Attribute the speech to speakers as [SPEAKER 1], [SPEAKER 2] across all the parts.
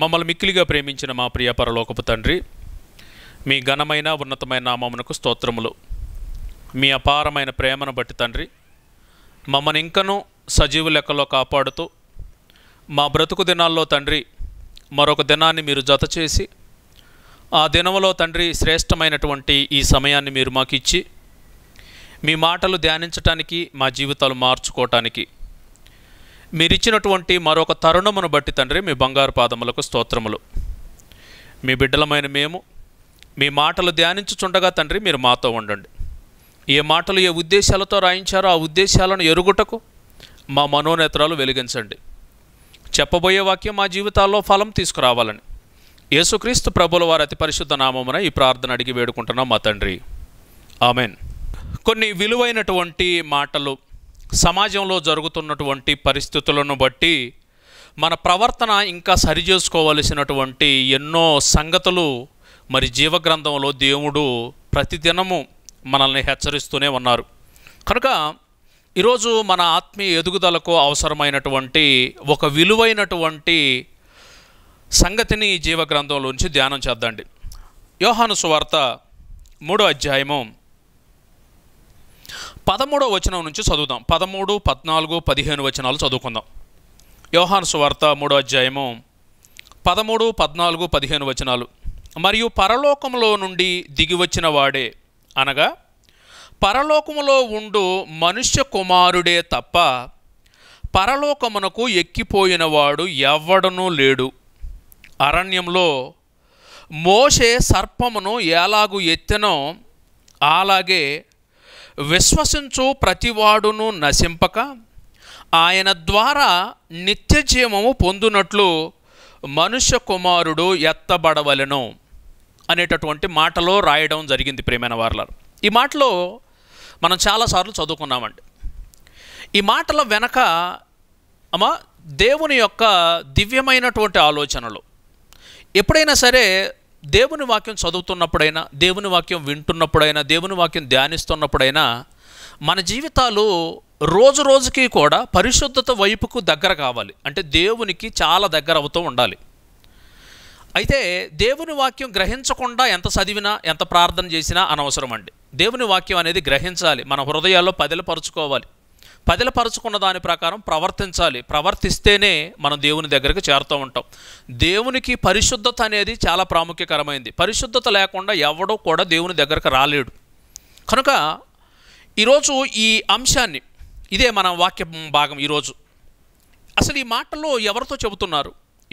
[SPEAKER 1] మమ్మల్ని మిక్కిలిగా ప్రేమించిన మా ప్రియ పరలోకపు తండ్రి మీ ఘనమైన ఉన్నతమైన నామమునకు స్తోత్రములు మీ అపారమైన ప్రేమను బట్టి తండ్రి మమ్మల్ని ఇంకనూ సజీవు లెక్కలో కాపాడుతూ మా బ్రతుకు దినాల్లో తండ్రి మరొక దినాన్ని మీరు జత చేసి ఆ దినములో తండ్రి శ్రేష్టమైనటువంటి ఈ సమయాన్ని మీరు మాకిచ్చి మీ మాటలు ధ్యానించటానికి మా జీవితాలు మార్చుకోవటానికి మీరిచ్చినటువంటి మరొక తరుణమును బట్టి తండ్రి మీ బంగారు పాదములకు స్తోత్రములు మీ బిడ్డలమైన మేము మీ మాటలు ధ్యానించుచుండగా తండ్రి మీరు మాతో ఉండండి ఏ మాటలు ఏ ఉద్దేశాలతో రాయించారో ఆ ఉద్దేశాలను ఎరుగుటకు మా మనోనేత్రాలు వెలిగించండి చెప్పబోయే వాక్యం మా జీవితాల్లో ఫలం తీసుకురావాలని యేసుక్రీస్తు ప్రభుల వారి అతి పరిశుద్ధ నామమున ఈ ప్రార్థన అడిగి వేడుకుంటున్నాం మా తండ్రి ఆమెన్ కొన్ని విలువైనటువంటి మాటలు సమాజంలో జరుగుతున్నటువంటి పరిస్థితులను బట్టి మన ప్రవర్తన ఇంకా సరిచేసుకోవలసినటువంటి ఎన్నో సంగతులు మరి జీవగ్రంథంలో దేవుడు ప్రతిదినము మనల్ని హెచ్చరిస్తూనే ఉన్నారు కనుక ఈరోజు మన ఆత్మీయ ఎదుగుదలకు అవసరమైనటువంటి ఒక విలువైనటువంటి సంగతిని జీవగ్రంథంలోంచి ధ్యానం చేద్దండి యోహాను సువార్త మూడో అధ్యాయము పదమూడో వచనం నుంచి చదువుదాం పదమూడు పద్నాలుగు పదిహేను వచనాలు చదువుకుందాం యోహాన్ సువార్త మూడో అధ్యాయము పదమూడు పద్నాలుగు పదిహేను వచనాలు మరియు పరలోకంలో నుండి దిగివచ్చిన వాడే అనగా పరలోకములో ఉండు మనుష్య కుమారుడే తప్ప పరలోకమునకు ఎక్కిపోయినవాడు ఎవ్వడనూ లేడు అరణ్యంలో మోషే సర్పమును ఎలాగు ఎత్తెనో అలాగే విశ్వసించు ప్రతివాడును నశింపక ఆయన ద్వారా నిత్య జీవము పొందునట్లు మనుష్య కుమారుడు ఎత్తబడవలను అనేటటువంటి మాటలో రాయడం జరిగింది ప్రేమైన వార్లర్ ఈ మాటలో మనం చాలాసార్లు చదువుకున్నామండి ఈ మాటల వెనక అమ్మా దేవుని యొక్క దివ్యమైనటువంటి ఆలోచనలు ఎప్పుడైనా సరే దేవుని వాక్యం చదువుతున్నప్పుడైనా దేవుని వాక్యం వింటున్నప్పుడైనా దేవుని వాక్యం ధ్యానిస్తున్నప్పుడైనా మన జీవితాలు రోజు రోజుకి కూడా పరిశుద్ధత వైపుకు దగ్గర కావాలి అంటే దేవునికి చాలా దగ్గర అవుతూ ఉండాలి అయితే దేవుని వాక్యం గ్రహించకుండా ఎంత చదివినా ఎంత ప్రార్థన చేసినా అనవసరం అండి దేవుని వాక్యం అనేది గ్రహించాలి మన హృదయాల్లో పదిలపరుచుకోవాలి పదిలపరుచుకున్న దాని ప్రకారం ప్రవర్తించాలి ప్రవర్తిస్తేనే మనం దేవుని దగ్గరికి చేరుతూ ఉంటాం దేవునికి పరిశుద్ధత అనేది చాలా ప్రాముఖ్యకరమైంది పరిశుద్ధత లేకుండా ఎవడో కూడా దేవుని దగ్గరకు రాలేడు కనుక ఈరోజు ఈ అంశాన్ని ఇదే మన వాక్య భాగం ఈరోజు అసలు ఈ మాటలో ఎవరితో చెబుతున్నారు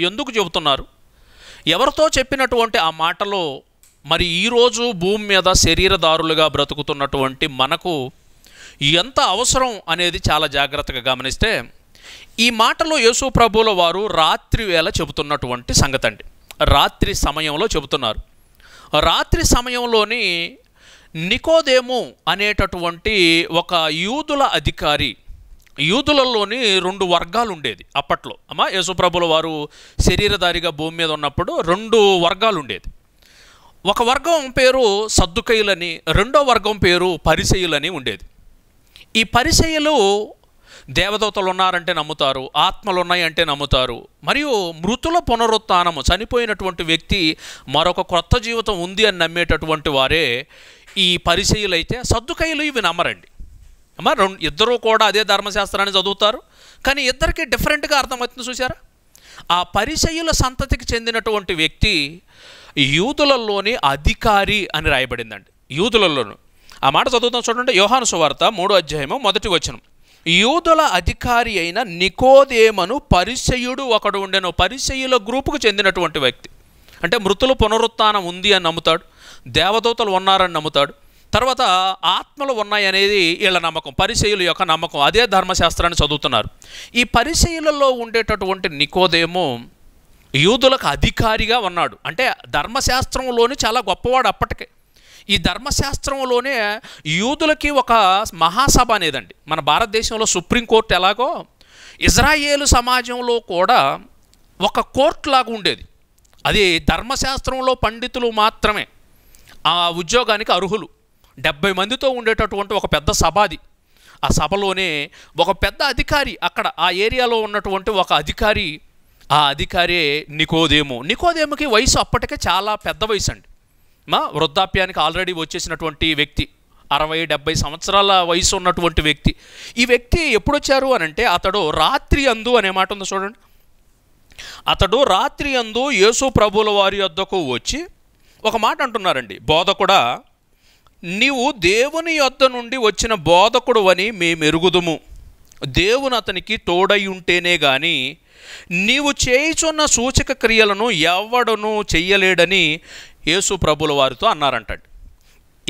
[SPEAKER 1] ఎందుకు చెబుతున్నారు ఎవరితో చెప్పినటువంటి ఆ మాటలో మరి ఈరోజు భూమి మీద శరీరదారులుగా బ్రతుకుతున్నటువంటి మనకు ఎంత అవసరం అనేది చాలా జాగ్రత్తగా గమనిస్తే ఈ మాటలో యేసు ప్రభువుల వారు రాత్రి వేళ చెబుతున్నటువంటి సంగతి అండి రాత్రి సమయంలో చెబుతున్నారు రాత్రి సమయంలోని నికోదేము అనేటటువంటి ఒక యూదుల అధికారి యూదులలోని రెండు వర్గాలు ఉండేది అప్పట్లో అమ్మా యేసుప్రభుల వారు శరీరధారిగా భూమి మీద ఉన్నప్పుడు రెండు వర్గాలు ఉండేది ఒక వర్గం పేరు సద్దుకయులని రెండో వర్గం పేరు పరిసయులని ఉండేది ఈ పరిచయలు దేవదూతలు ఉన్నారంటే నమ్ముతారు ఆత్మలు ఉన్నాయంటే నమ్ముతారు మరియు మృతుల పునరుత్నము చనిపోయినటువంటి వ్యక్తి మరొక కొత్త జీవితం ఉంది అని నమ్మేటటువంటి వారే ఈ పరిచయులైతే సర్దుకయ్యలు ఇవి నమ్మరండి అమ్మా రెండు ఇద్దరూ కూడా అదే ధర్మశాస్త్రాన్ని చదువుతారు కానీ ఇద్దరికి డిఫరెంట్గా అర్థమవుతుంది చూసారా ఆ పరిచయుల సంతతికి చెందినటువంటి వ్యక్తి యూదులలోని అధికారి అని రాయబడిందండి యూదులలోను ఆ మాట చదువుతాం చూడండి యోహాను సువార్త మూడో అధ్యాయము మొదటి వచ్చినం యూదుల అధికారి అయిన నికోదేమను పరిచయుడు ఒకడు ఉండెను పరిచయుల గ్రూపుకు చెందినటువంటి వ్యక్తి అంటే మృతుల పునరుత్నం ఉంది అని నమ్ముతాడు దేవదూతలు ఉన్నారని నమ్ముతాడు తర్వాత ఆత్మలు ఉన్నాయనేది వీళ్ళ నమ్మకం పరిచయుల యొక్క నమ్మకం అదే ధర్మశాస్త్రాన్ని చదువుతున్నారు ఈ పరిచయులలో ఉండేటటువంటి నికోదేమో యూదులకు అధికారిగా ఉన్నాడు అంటే ధర్మశాస్త్రంలోని చాలా గొప్పవాడు అప్పటికే ఈ ధర్మశాస్త్రంలోనే యూదులకి ఒక మహాసభ అనేదండి మన భారతదేశంలో సుప్రీంకోర్టు ఎలాగో ఇజ్రాయేలు సమాజంలో కూడా ఒక కోర్టు లాగా ఉండేది అది ధర్మశాస్త్రంలో పండితులు మాత్రమే ఆ ఉద్యోగానికి అర్హులు డెబ్బై మందితో ఉండేటటువంటి ఒక పెద్ద సభ అది ఆ సభలోనే ఒక పెద్ద అధికారి అక్కడ ఆ ఏరియాలో ఉన్నటువంటి ఒక అధికారి ఆ అధికారే నికోదేము నికోదేముకి వయసు అప్పటికే చాలా పెద్ద వయసు అండి మా వృద్ధాప్యానికి ఆల్రెడీ వచ్చేసినటువంటి వ్యక్తి అరవై డెబ్బై సంవత్సరాల వయసు ఉన్నటువంటి వ్యక్తి ఈ వ్యక్తి ఎప్పుడొచ్చారు అని అంటే అతడు రాత్రి అందు అనే మాట ఉంది చూడండి అతడు రాత్రి అందు యేసు ప్రభుల వారి వద్దకు వచ్చి ఒక మాట అంటున్నారండి బోధకుడా నీవు దేవుని యొద్ద నుండి వచ్చిన బోధకుడు అని మేమెరుగుదుము దేవుని అతనికి తోడై ఉంటేనే కానీ నీవు చేయుచున్న సూచక క్రియలను ఎవడను చెయ్యలేడని యేసు ప్రభుల వారితో అన్నారంటాడు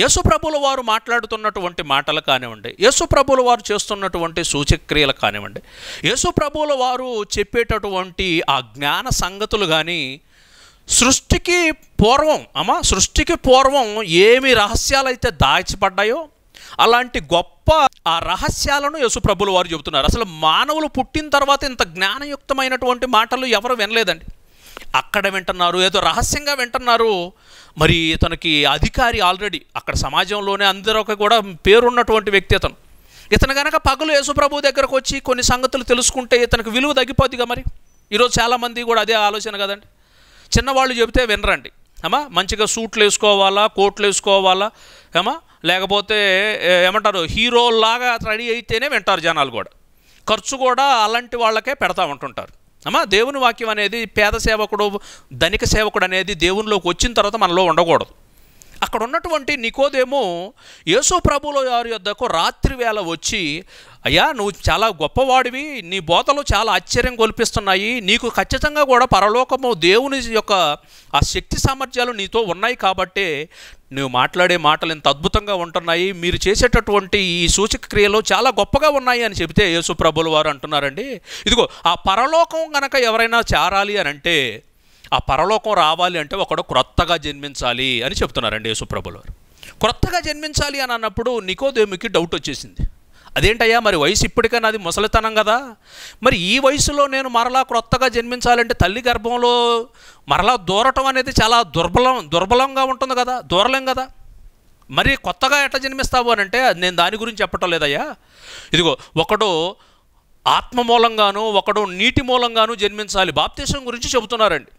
[SPEAKER 1] యేసు ప్రభుల వారు మాట్లాడుతున్నటువంటి మాటలు కానివ్వండి యేసు ప్రభుల వారు చేస్తున్నటువంటి సూచక్రియలు కానివ్వండి యేసు ప్రభుల వారు చెప్పేటటువంటి ఆ జ్ఞాన సంగతులు కానీ సృష్టికి పూర్వం అమ్మా సృష్టికి పూర్వం ఏమి రహస్యాలు అయితే దాచిపడ్డాయో అలాంటి గొప్ప ఆ రహస్యాలను యేసుప్రభులు వారు చెబుతున్నారు అసలు మానవులు పుట్టిన తర్వాత ఇంత జ్ఞానయుక్తమైనటువంటి మాటలు ఎవరు వినలేదండి అక్కడ వింటున్నారు ఏదో రహస్యంగా వింటున్నారు మరి ఇతనికి అధికారి ఆల్రెడీ అక్కడ సమాజంలోనే అందరూ కూడా పేరున్నటువంటి వ్యక్తి అతను ఇతను కనుక పగలు యేసుప్రభు దగ్గరకు వచ్చి కొన్ని సంగతులు తెలుసుకుంటే ఇతనికి విలువ తగ్గిపోద్దిగా మరి ఈరోజు చాలామంది కూడా అదే ఆలోచన కదండి చిన్నవాళ్ళు చెబితే వినరండి ఏమా మంచిగా సూట్లు వేసుకోవాలా కోట్లు వేసుకోవాలా ఏమా లేకపోతే ఏమంటారు హీరోలాగా రెడీ అయితేనే వింటారు జనాలు కూడా ఖర్చు కూడా అలాంటి వాళ్ళకే పెడతా ఉంటుంటారు అమ్మా దేవుని వాక్యం అనేది పేద సేవకుడు ధనిక సేవకుడు అనేది దేవునిలోకి వచ్చిన తర్వాత మనలో ఉండకూడదు అక్కడ ఉన్నటువంటి నికోదేమో యేసు ప్రభుల వారి యొద్దకు రాత్రి వేళ వచ్చి అయ్యా నువ్వు చాలా గొప్పవాడివి నీ బోతలు చాలా ఆశ్చర్యం కొల్పిస్తున్నాయి నీకు ఖచ్చితంగా కూడా పరలోకము దేవుని యొక్క ఆ శక్తి సామర్థ్యాలు నీతో ఉన్నాయి కాబట్టే నువ్వు మాట్లాడే మాటలు ఎంత అద్భుతంగా ఉంటున్నాయి మీరు చేసేటటువంటి ఈ సూచక క్రియలు చాలా గొప్పగా ఉన్నాయి అని చెబితే యేసు ప్రభులు వారు అంటున్నారండి ఇదిగో ఆ పరలోకం గనక ఎవరైనా చేరాలి అని అంటే ఆ పరలోకం రావాలి అంటే ఒకడు క్రొత్తగా జన్మించాలి అని చెప్తున్నారండి ప్రభులు వారు క్రొత్తగా జన్మించాలి అని అన్నప్పుడు నికోదేమికి డౌట్ వచ్చేసింది అదేంటయ్యా మరి వయసు ఇప్పటికైనా అది ముసలితనం కదా మరి ఈ వయసులో నేను మరలా క్రొత్తగా జన్మించాలంటే తల్లి గర్భంలో మరలా దూరటం అనేది చాలా దుర్బలం దుర్బలంగా ఉంటుంది కదా దూరలేం కదా మరి కొత్తగా ఎట్లా జన్మిస్తావు అని అంటే నేను దాని గురించి చెప్పటం లేదయ్యా ఇదిగో ఒకడు ఆత్మ మూలంగాను ఒకడు నీటి మూలంగాను జన్మించాలి బాప్తీసం గురించి చెబుతున్నారండి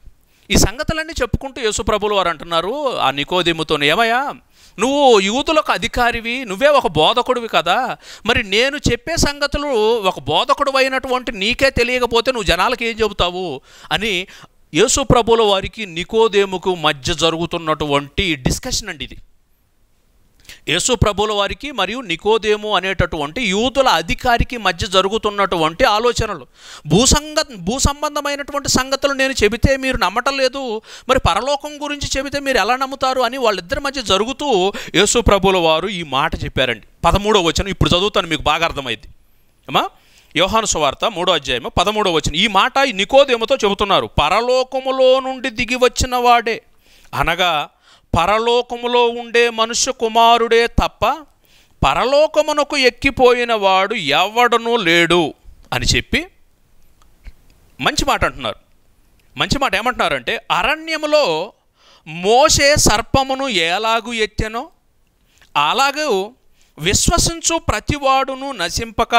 [SPEAKER 1] ఈ సంగతులన్నీ చెప్పుకుంటూ ప్రభులు వారు అంటున్నారు ఆ నికోదేముతో ఏమయ్యా నువ్వు యూదులకు అధికారివి నువ్వే ఒక బోధకుడివి కదా మరి నేను చెప్పే సంగతులు ఒక బోధకుడు అయినటువంటి నీకే తెలియకపోతే నువ్వు జనాలకు ఏం చెబుతావు అని యేసు ప్రభుల వారికి నికోదేముకు మధ్య జరుగుతున్నటువంటి డిస్కషన్ అండి ఇది యేసు ప్రభుల వారికి మరియు నికోదేము అనేటటువంటి యూదుల అధికారికి మధ్య జరుగుతున్నటువంటి ఆలోచనలు భూసంగ భూసంబంధమైనటువంటి సంగతులు నేను చెబితే మీరు నమ్మటం లేదు మరి పరలోకం గురించి చెబితే మీరు ఎలా నమ్ముతారు అని వాళ్ళిద్దరి మధ్య జరుగుతూ యేసు ప్రభుల వారు ఈ మాట చెప్పారండి పదమూడవ వచనం ఇప్పుడు చదువుతాను మీకు బాగా అర్థమైంది అమ్మా యోహాను సువార్త మూడో అధ్యాయము పదమూడో వచనం ఈ మాట ఈ నికోదేమతో చెబుతున్నారు పరలోకములో నుండి దిగి వచ్చిన వాడే అనగా పరలోకములో ఉండే మనుష్య కుమారుడే తప్ప పరలోకమునకు ఎక్కిపోయిన వాడు ఎవడనూ లేడు అని చెప్పి మంచి మాట అంటున్నారు మంచి మాట ఏమంటున్నారంటే అరణ్యములో మోసే సర్పమును ఎలాగూ ఎత్తెనో అలాగూ విశ్వసించు ప్రతివాడును నశింపక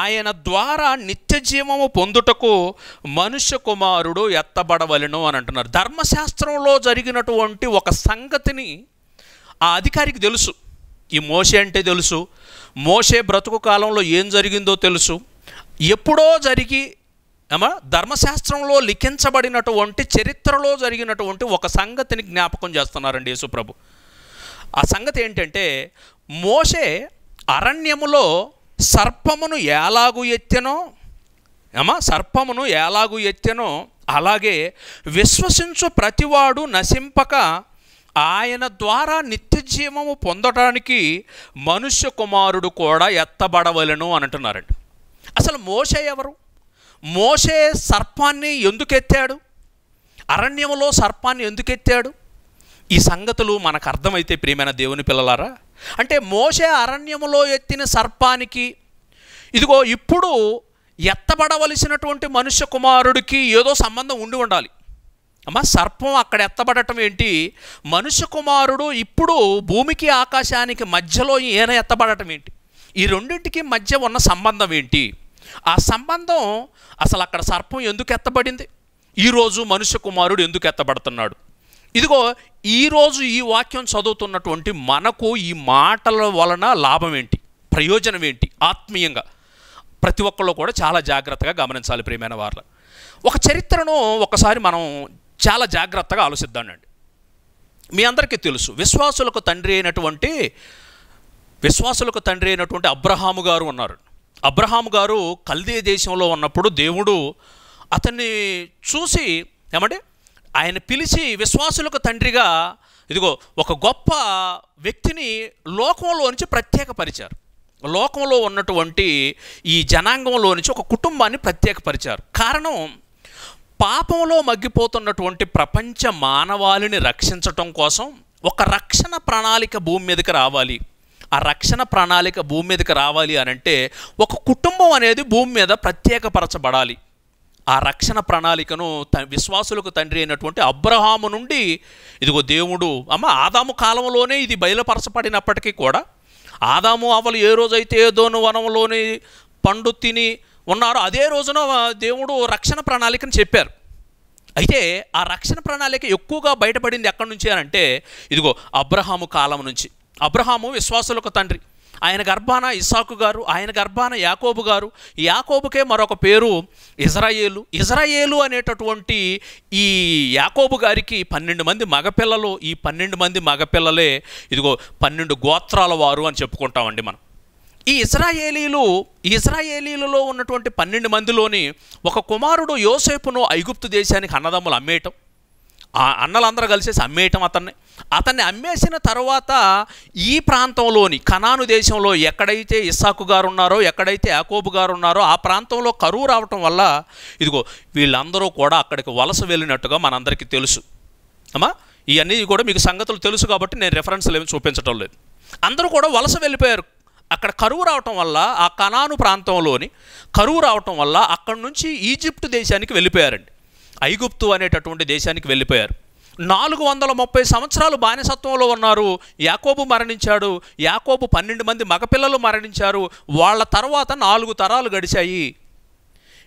[SPEAKER 1] ఆయన ద్వారా నిత్య జీవము పొందుటకు మనుష్య కుమారుడు ఎత్తబడవలను అని అంటున్నారు ధర్మశాస్త్రంలో జరిగినటువంటి ఒక సంగతిని ఆ అధికారికి తెలుసు ఈ మోసే అంటే తెలుసు మోసే బ్రతుకు కాలంలో ఏం జరిగిందో తెలుసు ఎప్పుడో జరిగి ఏమా ధర్మశాస్త్రంలో లిఖించబడినటువంటి చరిత్రలో జరిగినటువంటి ఒక సంగతిని జ్ఞాపకం చేస్తున్నారండి యేసుప్రభు ఆ సంగతి ఏంటంటే మోసే అరణ్యములో సర్పమును ఎలాగు ఎత్తెనో ఏమా సర్పమును ఎలాగు ఎత్తెనో అలాగే విశ్వసించు ప్రతివాడు నశింపక ఆయన ద్వారా నిత్య జీవము పొందడానికి మనుష్య కుమారుడు కూడా ఎత్తబడవలను అని అంటున్నారండి అసలు మోసే ఎవరు మోసే సర్పాన్ని ఎందుకు ఎత్తాడు అరణ్యంలో సర్పాన్ని ఎందుకెత్తాడు ఈ సంగతులు మనకు అర్థమైతే ప్రియమైన దేవుని పిల్లలారా అంటే మోసే అరణ్యములో ఎత్తిన సర్పానికి ఇదిగో ఇప్పుడు ఎత్తబడవలసినటువంటి మనుష్య కుమారుడికి ఏదో సంబంధం ఉండి ఉండాలి అమ్మ సర్పం అక్కడ ఎత్తబడటం ఏంటి మనుష్య కుమారుడు ఇప్పుడు భూమికి ఆకాశానికి మధ్యలో ఈయన ఎత్తబడటం ఏంటి ఈ రెండింటికి మధ్య ఉన్న సంబంధం ఏంటి ఆ సంబంధం అసలు అక్కడ సర్పం ఎందుకు ఎత్తబడింది ఈరోజు మనుష్య కుమారుడు ఎందుకు ఎత్తబడుతున్నాడు ఇదిగో ఈరోజు ఈ వాక్యం చదువుతున్నటువంటి మనకు ఈ మాటల వలన లాభం ఏంటి ప్రయోజనం ఏంటి ఆత్మీయంగా ప్రతి ఒక్కళ్ళు కూడా చాలా జాగ్రత్తగా గమనించాలి ప్రియమైన వారు ఒక చరిత్రను ఒకసారి మనం చాలా జాగ్రత్తగా ఆలోచిద్దామండి మీ అందరికీ తెలుసు విశ్వాసులకు తండ్రి అయినటువంటి విశ్వాసులకు తండ్రి అయినటువంటి అబ్రహాము గారు ఉన్నారు అబ్రహాము గారు కల్దీ దేశంలో ఉన్నప్పుడు దేవుడు అతన్ని చూసి ఏమంటే ఆయన పిలిచి విశ్వాసులకు తండ్రిగా ఇదిగో ఒక గొప్ప వ్యక్తిని లోకంలో నుంచి ప్రత్యేకపరిచారు లోకంలో ఉన్నటువంటి ఈ జనాంగంలో నుంచి ఒక కుటుంబాన్ని ప్రత్యేకపరిచారు కారణం పాపంలో మగ్గిపోతున్నటువంటి ప్రపంచ మానవాళిని రక్షించటం కోసం ఒక రక్షణ ప్రణాళిక భూమి మీదకి రావాలి ఆ రక్షణ ప్రణాళిక భూమి మీదకి రావాలి అని అంటే ఒక కుటుంబం అనేది భూమి మీద ప్రత్యేకపరచబడాలి ఆ రక్షణ ప్రణాళికను త విశ్వాసులకు తండ్రి అయినటువంటి అబ్రహాము నుండి ఇదిగో దేవుడు అమ్మ ఆదాము కాలంలోనే ఇది బయలుపరచబడినప్పటికీ కూడా ఆదాము అవలు ఏ రోజైతే ఏదోను వనంలోని పండు తిని ఉన్నారో అదే రోజున దేవుడు రక్షణ ప్రణాళికను చెప్పారు అయితే ఆ రక్షణ ప్రణాళిక ఎక్కువగా బయటపడింది ఎక్కడి నుంచి అని అంటే ఇదిగో అబ్రహాము కాలం నుంచి అబ్రహాము విశ్వాసులకు తండ్రి ఆయన గర్భాన ఇసాకు గారు ఆయన గర్భాన యాకోబు గారు యాకోబుకే మరొక పేరు ఇజ్రాయేలు ఇజ్రాయేలు అనేటటువంటి ఈ యాకోబు గారికి పన్నెండు మంది మగపిల్లలు ఈ పన్నెండు మంది మగపిల్లలే ఇదిగో పన్నెండు గోత్రాల వారు అని చెప్పుకుంటామండి మనం ఈ ఇజ్రాయేలీలు ఇజ్రాయేలీలలో ఉన్నటువంటి పన్నెండు మందిలోని ఒక కుమారుడు యోసేపును ఐగుప్తు దేశానికి అన్నదమ్ములు అమ్మేయటం ఆ అన్నలందరూ కలిసేసి అమ్మేయటం అతన్ని అతన్ని అమ్మేసిన తర్వాత ఈ ప్రాంతంలోని కనాను దేశంలో ఎక్కడైతే ఇస్సాకు గారు ఉన్నారో ఎక్కడైతే యాకోబు గారు ఉన్నారో ఆ ప్రాంతంలో కరువు రావటం వల్ల ఇదిగో వీళ్ళందరూ కూడా అక్కడికి వలస వెళ్ళినట్టుగా మనందరికీ తెలుసు అమ్మా ఇవన్నీ కూడా మీకు సంగతులు తెలుసు కాబట్టి నేను రెఫరెన్స్లు ఏమి చూపించడం లేదు అందరూ కూడా వలస వెళ్ళిపోయారు అక్కడ కరువు రావటం వల్ల ఆ కనాను ప్రాంతంలోని కరువు రావటం వల్ల అక్కడి నుంచి ఈజిప్ట్ దేశానికి వెళ్ళిపోయారండి ఐగుప్తు అనేటటువంటి దేశానికి వెళ్ళిపోయారు నాలుగు వందల ముప్పై సంవత్సరాలు బానిసత్వంలో ఉన్నారు యాకోబు మరణించాడు యాకోబు పన్నెండు మంది మగపిల్లలు మరణించారు వాళ్ళ తర్వాత నాలుగు తరాలు గడిచాయి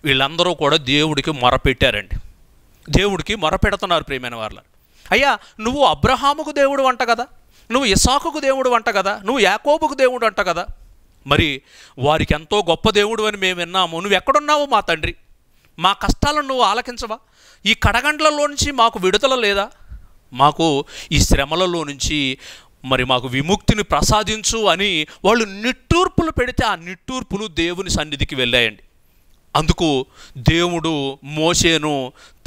[SPEAKER 1] వీళ్ళందరూ కూడా దేవుడికి మొరపెట్టారండి దేవుడికి మొరపెడుతున్నారు ప్రియమైన వాళ్ళు అయ్యా నువ్వు అబ్రహాముకు దేవుడు అంట కదా నువ్వు ఇసాకుకు దేవుడు అంట కదా నువ్వు యాకోబుకు దేవుడు అంట కదా మరి వారికి ఎంతో గొప్ప దేవుడు అని మేము విన్నాము నువ్వు ఎక్కడున్నావు మా తండ్రి మా కష్టాలను నువ్వు ఆలకించవా ఈ కడగండ్లలో నుంచి మాకు విడుదల లేదా మాకు ఈ శ్రమలలో నుంచి మరి మాకు విముక్తిని ప్రసాదించు అని వాళ్ళు నిట్టూర్పులు పెడితే ఆ నిట్టూర్పులు దేవుని సన్నిధికి వెళ్ళాయండి అందుకు దేవుడు మోసేను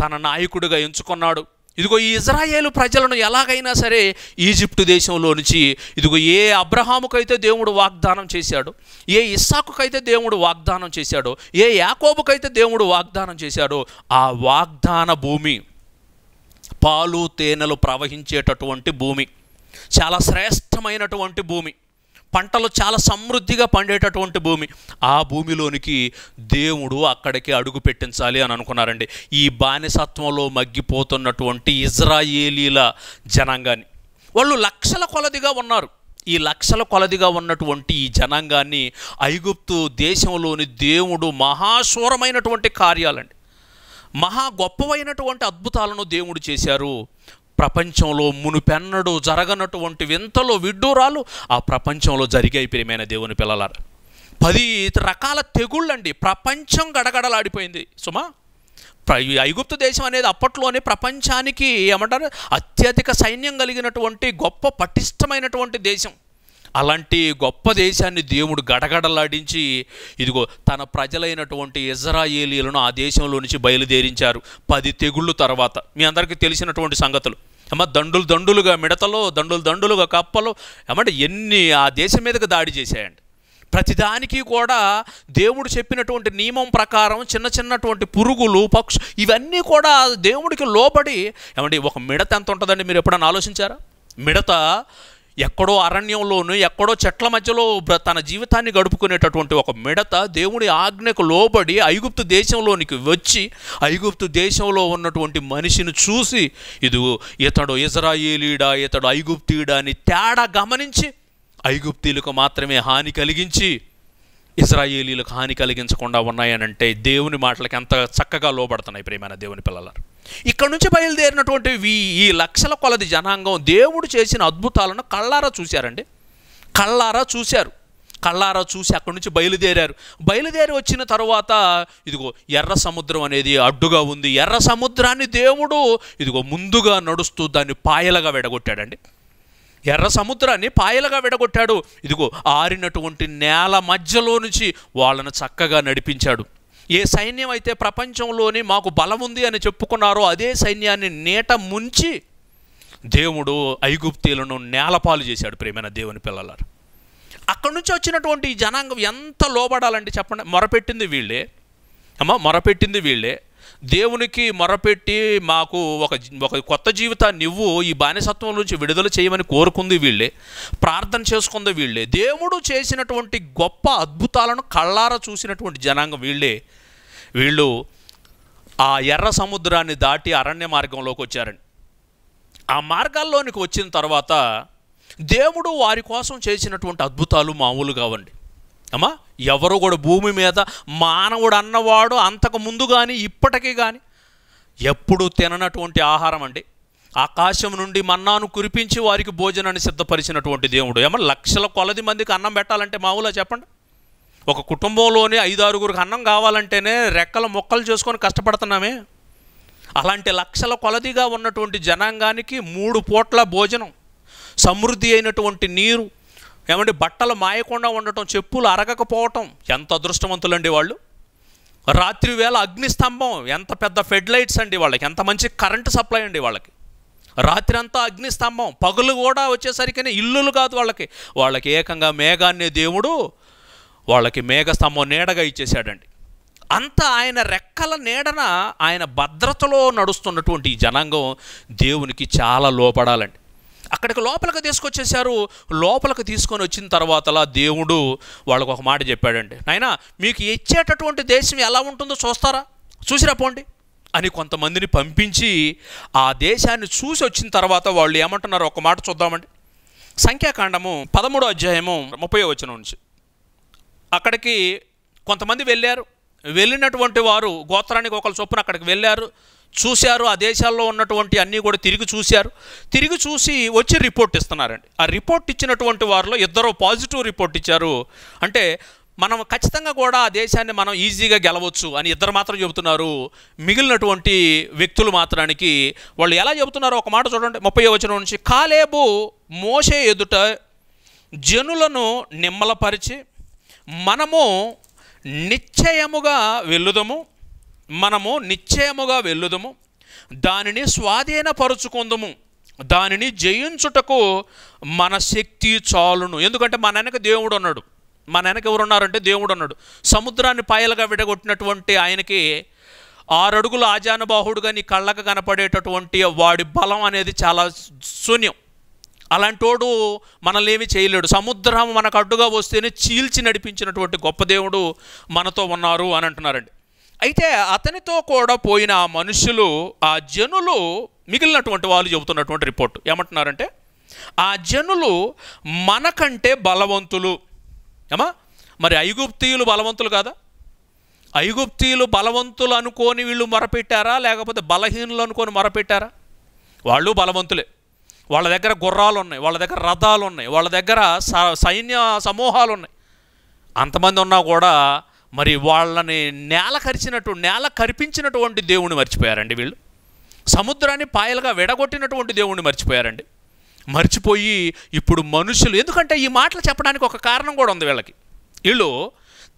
[SPEAKER 1] తన నాయకుడిగా ఎంచుకున్నాడు ఇదిగో ఈ ఇజ్రాయేలు ప్రజలను ఎలాగైనా సరే ఈజిప్టు దేశంలో నుంచి ఇదిగో ఏ అబ్రహాముకైతే దేవుడు వాగ్దానం చేశాడు ఏ ఇస్సాకుకైతే దేవుడు వాగ్దానం చేశాడు ఏ యాకోబుకైతే దేవుడు వాగ్దానం చేశాడో ఆ వాగ్దాన భూమి పాలు తేనెలు ప్రవహించేటటువంటి భూమి చాలా శ్రేష్టమైనటువంటి భూమి పంటలు చాలా సమృద్ధిగా పండేటటువంటి భూమి ఆ భూమిలోనికి దేవుడు అక్కడికి అడుగు పెట్టించాలి అని అనుకున్నారండి ఈ బానిసత్వంలో మగ్గిపోతున్నటువంటి ఇజ్రాయేలీల జనాంగాన్ని వాళ్ళు లక్షల కొలదిగా ఉన్నారు ఈ లక్షల కొలదిగా ఉన్నటువంటి ఈ జనాంగాన్ని ఐగుప్తు దేశంలోని దేవుడు మహాశూరమైనటువంటి కార్యాలండి మహా గొప్పవైనటువంటి అద్భుతాలను దేవుడు చేశారు ప్రపంచంలో మునుపెన్నడు జరగనటువంటి వింతలో విడ్డూరాలు ఆ ప్రపంచంలో జరిగాయి ప్రియమైన దేవుని పిల్లలారు పది రకాల తెగుళ్ళండి ప్రపంచం గడగడలాడిపోయింది సుమా ఐగుప్తు దేశం అనేది అప్పట్లోనే ప్రపంచానికి ఏమంటారు అత్యధిక సైన్యం కలిగినటువంటి గొప్ప పటిష్టమైనటువంటి దేశం అలాంటి గొప్ప దేశాన్ని దేవుడు గడగడలాడించి ఇదిగో తన ప్రజలైనటువంటి ఇజ్రాయేలీలను ఆ దేశంలో నుంచి బయలుదేరించారు పది తెగుళ్ళు తర్వాత మీ అందరికీ తెలిసినటువంటి సంగతులు అమ్మ దండులు దండులుగా మిడతలో దండులు దండులుగా కప్పలో ఏమంటే ఎన్ని ఆ దేశం మీదకి దాడి చేశాయండి ప్రతిదానికి కూడా దేవుడు చెప్పినటువంటి నియమం ప్రకారం చిన్న చిన్నటువంటి పురుగులు పక్షు ఇవన్నీ కూడా దేవుడికి లోబడి ఏమండి ఒక మిడత ఎంత ఉంటుందండి మీరు ఎప్పుడన్నా ఆలోచించారా మిడత ఎక్కడో అరణ్యంలోను ఎక్కడో చెట్ల మధ్యలో తన జీవితాన్ని గడుపుకునేటటువంటి ఒక మిడత దేవుడి ఆజ్ఞకు లోబడి ఐగుప్తు దేశంలోనికి వచ్చి ఐగుప్తు దేశంలో ఉన్నటువంటి మనిషిని చూసి ఇది ఇతడు ఇజ్రాయేలీడా ఇతడు ఐగుప్తీయుడా అని తేడా గమనించి ఐగుప్తీలకు మాత్రమే హాని కలిగించి ఇజ్రాయేలీలకు హాని కలిగించకుండా ఉన్నాయనంటే దేవుని మాటలకు ఎంత చక్కగా లోబడుతున్నాయి ప్రేమైన దేవుని పిల్లలారు ఇక్కడ నుంచి బయలుదేరినటువంటి ఈ లక్షల కొలది జనాంగం దేవుడు చేసిన అద్భుతాలను కళ్ళారా చూశారండి కళ్ళారా చూశారు కళ్ళారా చూసి అక్కడి నుంచి బయలుదేరారు బయలుదేరి వచ్చిన తర్వాత ఇదిగో ఎర్ర సముద్రం అనేది అడ్డుగా ఉంది ఎర్ర సముద్రాన్ని దేవుడు ఇదిగో ముందుగా నడుస్తూ దాన్ని పాయలుగా విడగొట్టాడండి ఎర్ర సముద్రాన్ని పాయలుగా విడగొట్టాడు ఇదిగో ఆరినటువంటి నేల మధ్యలో నుంచి వాళ్ళను చక్కగా నడిపించాడు ఏ సైన్యం అయితే ప్రపంచంలోని మాకు బలం ఉంది అని చెప్పుకున్నారో అదే సైన్యాన్ని నేట ముంచి దేవుడు ఐగుప్తీలను నేలపాలు చేశాడు ప్రేమైన దేవుని పిల్లలారు అక్కడి నుంచి వచ్చినటువంటి జనాంగం ఎంత లోబడాలంటే చెప్పండి మొరపెట్టింది వీళ్ళే అమ్మ మొరపెట్టింది వీళ్ళే దేవునికి మొరపెట్టి మాకు ఒక ఒక కొత్త జీవితాన్ని నువ్వు ఈ బానిసత్వం నుంచి విడుదల చేయమని కోరుకుంది వీళ్ళే ప్రార్థన చేసుకుంది వీళ్ళే దేవుడు చేసినటువంటి గొప్ప అద్భుతాలను కళ్ళారా చూసినటువంటి జనాంగం వీళ్ళే వీళ్ళు ఆ ఎర్ర సముద్రాన్ని దాటి అరణ్య మార్గంలోకి వచ్చారండి ఆ మార్గాల్లోనికి వచ్చిన తర్వాత దేవుడు వారి కోసం చేసినటువంటి అద్భుతాలు మామూలు కావండి అమ్మా ఎవరు కూడా భూమి మీద మానవుడు అన్నవాడు అంతకు ముందు కానీ ఇప్పటికీ కానీ ఎప్పుడు తిననటువంటి ఆహారం అండి ఆకాశం నుండి మన్నాను కురిపించి వారికి భోజనాన్ని సిద్ధపరిచినటువంటి దేవుడు ఏమో లక్షల కొలది మందికి అన్నం పెట్టాలంటే మామూలుగా చెప్పండి ఒక కుటుంబంలోనే ఐదారుగురికి అన్నం కావాలంటేనే రెక్కల మొక్కలు చేసుకొని కష్టపడుతున్నామే అలాంటి లక్షల కొలదిగా ఉన్నటువంటి జనాంగానికి మూడు పూట్ల భోజనం సమృద్ధి అయినటువంటి నీరు ఏమంటే బట్టలు మాయకుండా ఉండటం చెప్పులు అరగకపోవటం ఎంత అదృష్టవంతులండి వాళ్ళు రాత్రి వేళ అగ్నిస్తంభం ఎంత పెద్ద ఫెడ్ లైట్స్ అండి వాళ్ళకి ఎంత మంచి కరెంటు సప్లై అండి వాళ్ళకి రాత్రి అంతా అగ్నిస్తంభం పగులు కూడా వచ్చేసరికి ఇల్లులు కాదు వాళ్ళకి వాళ్ళకి ఏకంగా మేఘాన్ని దేవుడు వాళ్ళకి మేఘస్తంభం నీడగా ఇచ్చేసాడండి అంత ఆయన రెక్కల నీడన ఆయన భద్రతలో నడుస్తున్నటువంటి ఈ జనాంగం దేవునికి చాలా లోపడాలండి అక్కడికి లోపలికి తీసుకొచ్చేసారు లోపలికి తీసుకొని వచ్చిన అలా దేవుడు వాళ్ళకు ఒక మాట చెప్పాడండి నాయన మీకు ఇచ్చేటటువంటి దేశం ఎలా ఉంటుందో చూస్తారా చూసిరా పోండి అని కొంతమందిని పంపించి ఆ దేశాన్ని చూసి వచ్చిన తర్వాత వాళ్ళు ఏమంటున్నారో ఒక మాట చూద్దామండి సంఖ్యాకాండము పదమూడో అధ్యాయము ముప్పై వచ్చిన నుంచి అక్కడికి కొంతమంది వెళ్ళారు వెళ్ళినటువంటి వారు గోత్రానికి ఒకళ్ళ చొప్పున అక్కడికి వెళ్ళారు చూశారు ఆ దేశాల్లో ఉన్నటువంటి అన్నీ కూడా తిరిగి చూశారు తిరిగి చూసి వచ్చి రిపోర్ట్ ఇస్తున్నారండి ఆ రిపోర్ట్ ఇచ్చినటువంటి వారిలో ఇద్దరు పాజిటివ్ రిపోర్ట్ ఇచ్చారు అంటే మనం ఖచ్చితంగా కూడా ఆ దేశాన్ని మనం ఈజీగా గెలవచ్చు అని ఇద్దరు మాత్రం చెబుతున్నారు మిగిలినటువంటి వ్యక్తులు మాత్రానికి వాళ్ళు ఎలా చెబుతున్నారో ఒక మాట చూడండి ముప్పై వచ్చిన నుంచి కాలేబు మోసే ఎదుట జనులను నిమ్మలపరిచి మనము నిశ్చయముగా వెళ్ళుదము మనము నిశ్చయముగా వెళ్ళుదము దానిని స్వాధీనపరుచుకుందము దానిని జయించుటకు మన శక్తి చాలును ఎందుకంటే మన వెనక దేవుడు ఉన్నాడు మన వెనక ఎవరున్నారంటే దేవుడు అన్నాడు సముద్రాన్ని పాయలుగా విడగొట్టినటువంటి ఆయనకి అడుగులు ఆజానుబాహుడుగా నీ కళ్ళకు కనపడేటటువంటి వాడి బలం అనేది చాలా శూన్యం అలాంటోడు మనల్ని ఏమి చేయలేడు సముద్రం మనకు అడ్డుగా వస్తేనే చీల్చి నడిపించినటువంటి గొప్ప దేవుడు మనతో ఉన్నారు అని అంటున్నారండి అయితే అతనితో కూడా పోయిన ఆ మనుషులు ఆ జనులు మిగిలినటువంటి వాళ్ళు చెబుతున్నటువంటి రిపోర్ట్ ఏమంటున్నారంటే ఆ జనులు మనకంటే బలవంతులు ఏమా మరి ఐగుప్తీయులు బలవంతులు కాదా ఐగుప్తీయులు బలవంతులు అనుకొని వీళ్ళు మొరపెట్టారా లేకపోతే బలహీనులు అనుకొని మొరపెట్టారా వాళ్ళు బలవంతులే వాళ్ళ దగ్గర గుర్రాలు ఉన్నాయి వాళ్ళ దగ్గర రథాలు ఉన్నాయి వాళ్ళ దగ్గర సైన్య సమూహాలు ఉన్నాయి అంతమంది ఉన్నా కూడా మరి వాళ్ళని నేల కరిచినట్టు నేల కరిపించినటువంటి దేవుణ్ణి మర్చిపోయారండి వీళ్ళు సముద్రాన్ని పాయలుగా విడగొట్టినటువంటి దేవుణ్ణి మర్చిపోయారండి మర్చిపోయి ఇప్పుడు మనుషులు ఎందుకంటే ఈ మాటలు చెప్పడానికి ఒక కారణం కూడా ఉంది వీళ్ళకి వీళ్ళు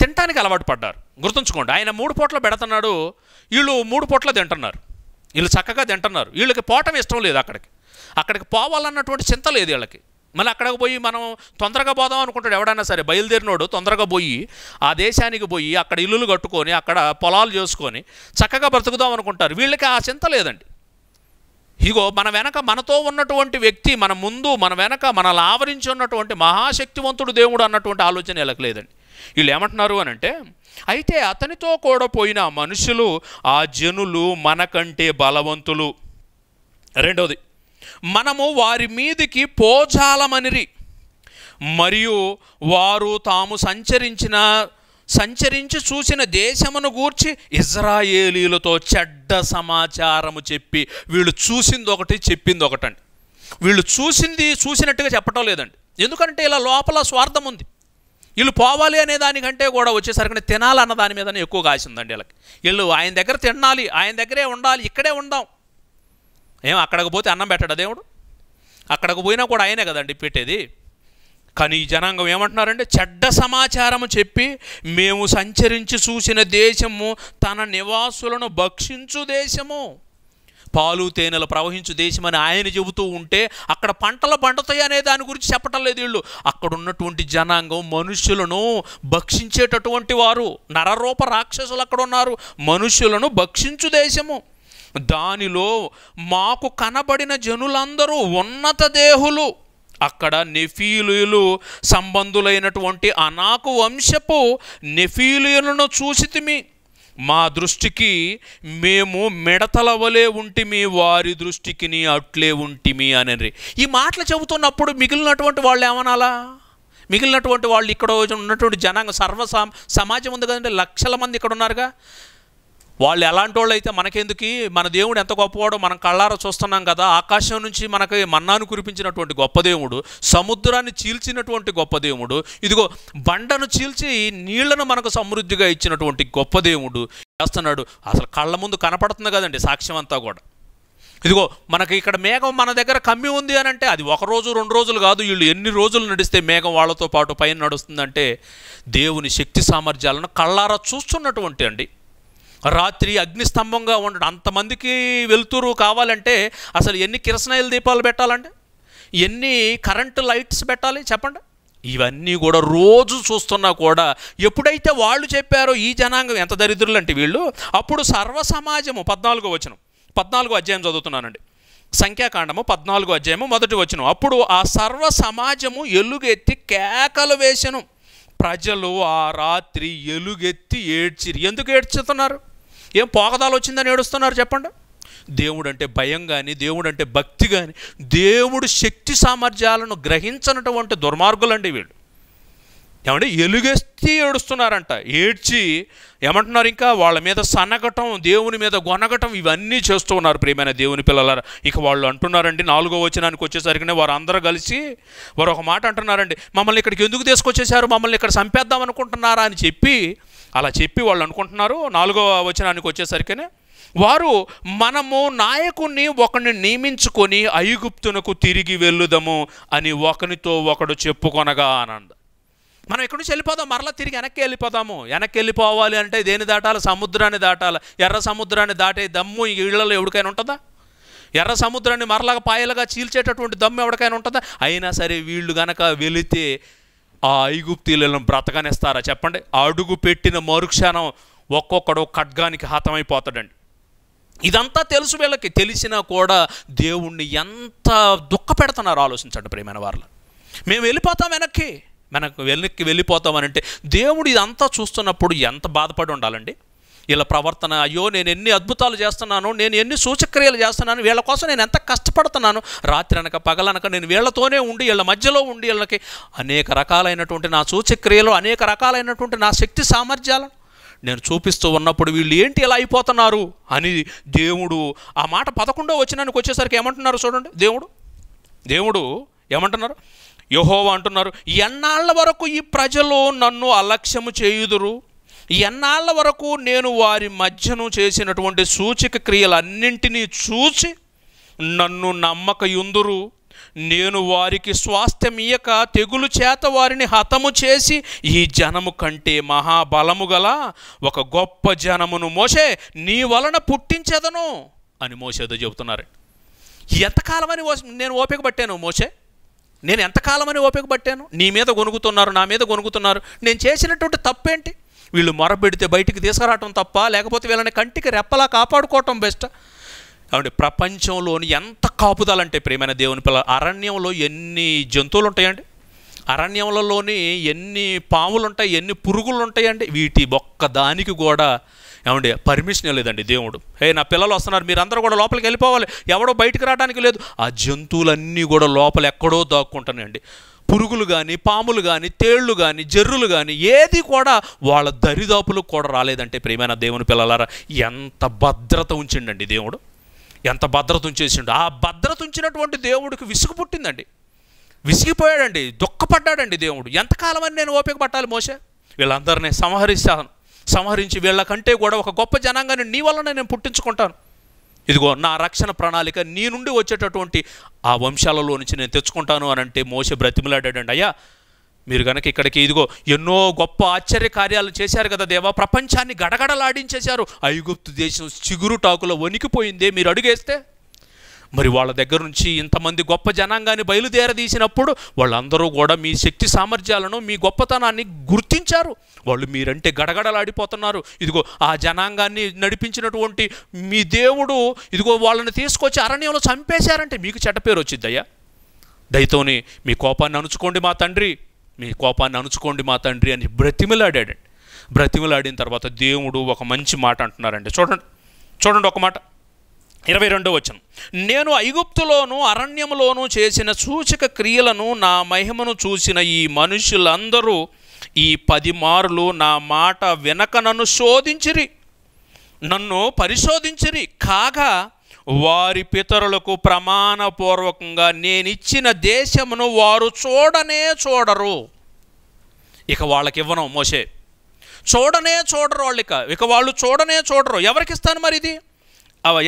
[SPEAKER 1] తినటానికి అలవాటు పడ్డారు గుర్తుంచుకోండి ఆయన మూడు పూట్ల పెడుతున్నాడు వీళ్ళు మూడు పూట్ల తింటున్నారు వీళ్ళు చక్కగా తింటున్నారు వీళ్ళకి పోవటం ఇష్టం లేదు అక్కడికి అక్కడికి పోవాలన్నటువంటి చింత లేదు వీళ్ళకి మళ్ళీ అక్కడికి పోయి మనం తొందరగా పోదాం అనుకుంటాడు ఎవడన్నా సరే బయలుదేరినోడు తొందరగా పోయి ఆ దేశానికి పోయి అక్కడ ఇల్లులు కట్టుకొని అక్కడ పొలాలు చేసుకొని చక్కగా బ్రతుకుదాం అనుకుంటారు వీళ్ళకి ఆ చింత లేదండి ఇగో మన వెనక మనతో ఉన్నటువంటి వ్యక్తి మన ముందు మన వెనక మనల్ని ఆవరించి ఉన్నటువంటి మహాశక్తివంతుడు దేవుడు అన్నటువంటి ఆలోచన వీళ్ళకి లేదండి వీళ్ళు ఏమంటున్నారు అని అంటే అయితే అతనితో కూడా పోయిన మనుషులు ఆ జనులు మనకంటే బలవంతులు రెండవది మనము వారి మీదికి పోచాలమనిరి మరియు వారు తాము సంచరించిన సంచరించి చూసిన దేశమును గూర్చి ఇజ్రాయేలీలతో చెడ్డ సమాచారము చెప్పి వీళ్ళు చూసింది ఒకటి చెప్పింది ఒకటండి వీళ్ళు చూసింది చూసినట్టుగా చెప్పటం లేదండి ఎందుకంటే ఇలా లోపల స్వార్థం ఉంది వీళ్ళు పోవాలి అనే దానికంటే కూడా వచ్చేసరికి తినాలన్న దాని మీదనే ఎక్కువగా ఆశిందండి వీళ్ళకి వీళ్ళు ఆయన దగ్గర తినాలి ఆయన దగ్గరే ఉండాలి ఇక్కడే ఉందాం ఏం అక్కడికి పోతే అన్నం పెట్టడా దేవుడు అక్కడికి పోయినా కూడా ఆయనే కదండి పెట్టేది కానీ ఈ జనాంగం ఏమంటున్నారంటే చెడ్డ సమాచారము చెప్పి మేము సంచరించి చూసిన దేశము తన నివాసులను భక్షించు దేశము పాలు తేనెలు ప్రవహించు దేశమని ఆయన చెబుతూ ఉంటే అక్కడ పంటలు పండుతాయి అనే దాని గురించి చెప్పటం లేదు వీళ్ళు అక్కడ ఉన్నటువంటి జనాంగం మనుషులను భక్షించేటటువంటి వారు నరరూప రాక్షసులు అక్కడ ఉన్నారు మనుషులను భక్షించు దేశము దానిలో మాకు కనబడిన జనులందరూ ఉన్నత దేహులు అక్కడ నెఫీలు సంబంధులైనటువంటి అనాకు వంశపు నెఫీలులను చూసితిమి మా దృష్టికి మేము మిడతల వలె ఉంటిమి వారి దృష్టికి అట్లే ఉంటిమి అని ఈ మాటలు చెబుతున్నప్పుడు మిగిలినటువంటి వాళ్ళు ఏమనాలా మిగిలినటువంటి వాళ్ళు ఇక్కడ ఉన్నటువంటి జనాంగ సర్వ సమాజం ఉంది కదండి లక్షల మంది ఇక్కడ ఉన్నారుగా వాళ్ళు ఎలాంటి వాళ్ళు అయితే మనకెందుకు మన దేవుడు ఎంత గొప్పవాడో మనం కళ్ళారా చూస్తున్నాం కదా ఆకాశం నుంచి మనకి మన్నాను కురిపించినటువంటి గొప్ప దేవుడు సముద్రాన్ని చీల్చినటువంటి గొప్ప దేవుడు ఇదిగో బండను చీల్చి నీళ్లను మనకు సమృద్ధిగా ఇచ్చినటువంటి గొప్ప దేవుడు చేస్తున్నాడు అసలు కళ్ళ ముందు కనపడుతుంది కదండి సాక్ష్యం అంతా కూడా ఇదిగో మనకి ఇక్కడ మేఘం మన దగ్గర కమ్మి ఉంది అని అంటే అది ఒక రోజు రెండు రోజులు కాదు వీళ్ళు ఎన్ని రోజులు నడిస్తే మేఘం వాళ్ళతో పాటు పైన నడుస్తుందంటే దేవుని శక్తి సామర్థ్యాలను కళ్ళారా చూస్తున్నటువంటి అండి రాత్రి అగ్నిస్తంభంగా ఉండడం అంతమందికి వెలుతురు కావాలంటే అసలు ఎన్ని కిరసనాయిల దీపాలు పెట్టాలండి ఎన్ని కరెంటు లైట్స్ పెట్టాలి చెప్పండి ఇవన్నీ కూడా రోజు చూస్తున్నా కూడా ఎప్పుడైతే వాళ్ళు చెప్పారో ఈ జనాంగం ఎంత దరిద్రులు అంటే వీళ్ళు అప్పుడు సర్వ సమాజము పద్నాలుగో వచనం పద్నాలుగో అధ్యాయం చదువుతున్నానండి సంఖ్యాకాండము పద్నాలుగో అధ్యాయము మొదటి వచనం అప్పుడు ఆ సర్వ సమాజము ఎలుగెత్తి కేకలు వేసను ప్రజలు ఆ రాత్రి ఎలుగెత్తి ఏడ్చిరి ఎందుకు ఏడ్చుతున్నారు ఏం పోగదాలు వచ్చిందని ఏడుస్తున్నారు చెప్పండి దేవుడు అంటే భయం కానీ దేవుడు అంటే భక్తి కానీ దేవుడు శక్తి సామర్థ్యాలను గ్రహించనటువంటి దుర్మార్గులండి వీళ్ళు ఏమంటే ఎలుగేస్తే ఏడుస్తున్నారంట ఏడ్చి ఏమంటున్నారు ఇంకా వాళ్ళ మీద సనగటం దేవుని మీద గొనగటం ఇవన్నీ చేస్తూ ఉన్నారు ప్రియమైన దేవుని పిల్లలారా ఇక వాళ్ళు అంటున్నారండి నాలుగో వచనానికి వచ్చేసరికి వారు అందరూ కలిసి వారు ఒక మాట అంటున్నారండి మమ్మల్ని ఇక్కడికి ఎందుకు తీసుకొచ్చేసారు మమ్మల్ని ఇక్కడ చంపేద్దాం అనుకుంటున్నారా అని చెప్పి అలా చెప్పి వాళ్ళు అనుకుంటున్నారు నాలుగవ వచనానికి వచ్చేసరికినే వారు మనము నాయకుణ్ణి ఒకరిని నియమించుకొని ఐగుప్తునకు తిరిగి వెళ్ళుదము అని ఒకరితో ఒకడు చెప్పుకొనగా అనండి మనం ఎక్కడి నుంచి వెళ్ళిపోదాం మరలా తిరిగి వెనక్కి వెళ్ళిపోదాము వెనక్కి వెళ్ళిపోవాలి అంటే దేని దాటాలి సముద్రాన్ని దాటాలి ఎర్ర సముద్రాన్ని దాటే దమ్ము ఈ ఇళ్లలో ఎవరికైనా ఉంటుందా ఎర్ర సముద్రాన్ని మరలాగా పాయలుగా చీల్చేటటువంటి దమ్ము ఎవరికైనా ఉంటుందా అయినా సరే వీళ్ళు గనక వెళితే ఆ ఐగుప్తీలను బ్రతకనేస్తారా చెప్పండి అడుగు పెట్టిన మరుక్షణం ఒక్కొక్కడు ఖడ్గానికి హతమైపోతాడండి ఇదంతా తెలుసు వీళ్ళకి తెలిసినా కూడా దేవుణ్ణి ఎంత దుఃఖ పెడుతున్నారో ఆలోచించండి ప్రేమైన వారిలో మేము వెళ్ళిపోతాం వెనక్కి మనకు వెనక్కి అంటే దేవుడు ఇదంతా చూస్తున్నప్పుడు ఎంత బాధపడి ఉండాలండి వీళ్ళ ప్రవర్తన అయ్యో నేను ఎన్ని అద్భుతాలు చేస్తున్నాను నేను ఎన్ని సూచక్రియలు చేస్తున్నాను వీళ్ళ కోసం నేను ఎంత కష్టపడుతున్నాను రాత్రి అనక పగలనక నేను వీళ్ళతోనే ఉండి వీళ్ళ మధ్యలో ఉండి వీళ్ళకి అనేక రకాలైనటువంటి నా సూచక్రియలు అనేక రకాలైనటువంటి నా శక్తి సామర్థ్యాలను నేను చూపిస్తూ ఉన్నప్పుడు వీళ్ళు ఏంటి ఇలా అయిపోతున్నారు అని దేవుడు ఆ మాట పదకొండో వచ్చినానికి వచ్చేసరికి ఏమంటున్నారు చూడండి దేవుడు దేవుడు ఏమంటున్నారు యహోవా అంటున్నారు ఎన్నాళ్ళ వరకు ఈ ప్రజలు నన్ను అలక్ష్యము చేయుదురు ఎన్నాళ్ళ వరకు నేను వారి మధ్యను చేసినటువంటి సూచక క్రియలన్నింటినీ చూసి నన్ను నమ్మక యుందురు నేను వారికి స్వాస్థ్యమీయక తెగులు చేత వారిని హతము చేసి ఈ జనము కంటే మహాబలము గల ఒక గొప్ప జనమును మోసే నీ వలన పుట్టించేదను అని మోసేదో చెబుతున్నారు ఎంతకాలమని నేను ఓపిక పట్టాను మోసే నేను ఎంతకాలమని ఓపిక పట్టాను నీ మీద గొనుగుతున్నారు నా మీద గొనుగుతున్నారు నేను చేసినటువంటి తప్పేంటి వీళ్ళు మొరబెడితే బయటికి తీసుకురావటం తప్ప లేకపోతే వీళ్ళని కంటికి రెప్పలా కాపాడుకోవటం బెస్ట్ కాబట్టి ప్రపంచంలోని ఎంత కాపుదలంటే ప్రేమైన దేవుని పిల్ల అరణ్యంలో ఎన్ని జంతువులు ఉంటాయండి అరణ్యంలోని ఎన్ని పాములు ఉంటాయి ఎన్ని పురుగులు ఉంటాయండి వీటి ఒక్క దానికి కూడా ఏమండి పర్మిషన్ లేదండి దేవుడు హే నా పిల్లలు వస్తున్నారు మీరందరూ కూడా లోపలికి వెళ్ళిపోవాలి ఎవడో బయటికి రావడానికి లేదు ఆ జంతువులన్నీ కూడా లోపల ఎక్కడో దాక్కుంటానండి పురుగులు కానీ పాములు కానీ తేళ్లు కానీ జర్రులు కానీ ఏది కూడా వాళ్ళ దరిదాపులకు కూడా రాలేదంటే ప్రేమైన దేవుని పిల్లలారా ఎంత భద్రత ఉంచిండండి దేవుడు ఎంత భద్రత ఉంచేసిండు ఆ భద్రత ఉంచినటువంటి దేవుడికి విసుగు పుట్టిందండి విసిగిపోయాడండి దుఃఖపడ్డాడండి దేవుడు ఎంతకాలం అని నేను ఓపిక పట్టాలి మోసే వీళ్ళందరినీ సంహరిస్తాను సంహరించి వీళ్ళకంటే కూడా ఒక గొప్ప జనాంగాన్ని నీ వల్ల నేను పుట్టించుకుంటాను ఇదిగో నా రక్షణ ప్రణాళిక నీ నుండి వచ్చేటటువంటి ఆ వంశాలలో నుంచి నేను తెచ్చుకుంటాను అని అంటే మోస బ్రతిమలాడాడండి అయ్యా మీరు కనుక ఇక్కడికి ఇదిగో ఎన్నో గొప్ప ఆశ్చర్య కార్యాలు చేశారు కదా దేవా ప్రపంచాన్ని గడగడలాడించేశారు ఐగుప్తు దేశం చిగురు టాకులో వణికిపోయిందే మీరు అడుగేస్తే మరి వాళ్ళ దగ్గర నుంచి ఇంతమంది గొప్ప జనాంగాన్ని బయలుదేరదీసినప్పుడు వాళ్ళందరూ కూడా మీ శక్తి సామర్థ్యాలను మీ గొప్పతనాన్ని గుర్తించారు వాళ్ళు మీరంటే గడగడలాడిపోతున్నారు ఇదిగో ఆ జనాంగాన్ని నడిపించినటువంటి మీ దేవుడు ఇదిగో వాళ్ళని తీసుకొచ్చి అరణ్యంలో చంపేశారంటే మీకు చెడ్డ పేరు వచ్చిద్దయ్యా దయతోని మీ కోపాన్ని అణుచుకోండి మా తండ్రి మీ కోపాన్ని అణుచుకోండి మా తండ్రి అని బ్రతిమలాడాడండి బ్రతిమలాడిన తర్వాత దేవుడు ఒక మంచి మాట అంటున్నారండి చూడండి చూడండి ఒక మాట ఇరవై రెండో వచ్చిన నేను ఐగుప్తులోను అరణ్యములోను చేసిన సూచక క్రియలను నా మహిమను చూసిన ఈ మనుషులందరూ ఈ పది మార్లు నా మాట వెనక నన్ను శోధించిరి నన్ను పరిశోధించిరి కాగా వారి పితరులకు ప్రమాణపూర్వకంగా నేనిచ్చిన దేశమును వారు చూడనే చూడరు ఇక వాళ్ళకి ఇవ్వను మోసే చూడనే చూడరు వాళ్ళు ఇక ఇక వాళ్ళు చూడనే చూడరు ఎవరికి ఇస్తాను మరి ఇది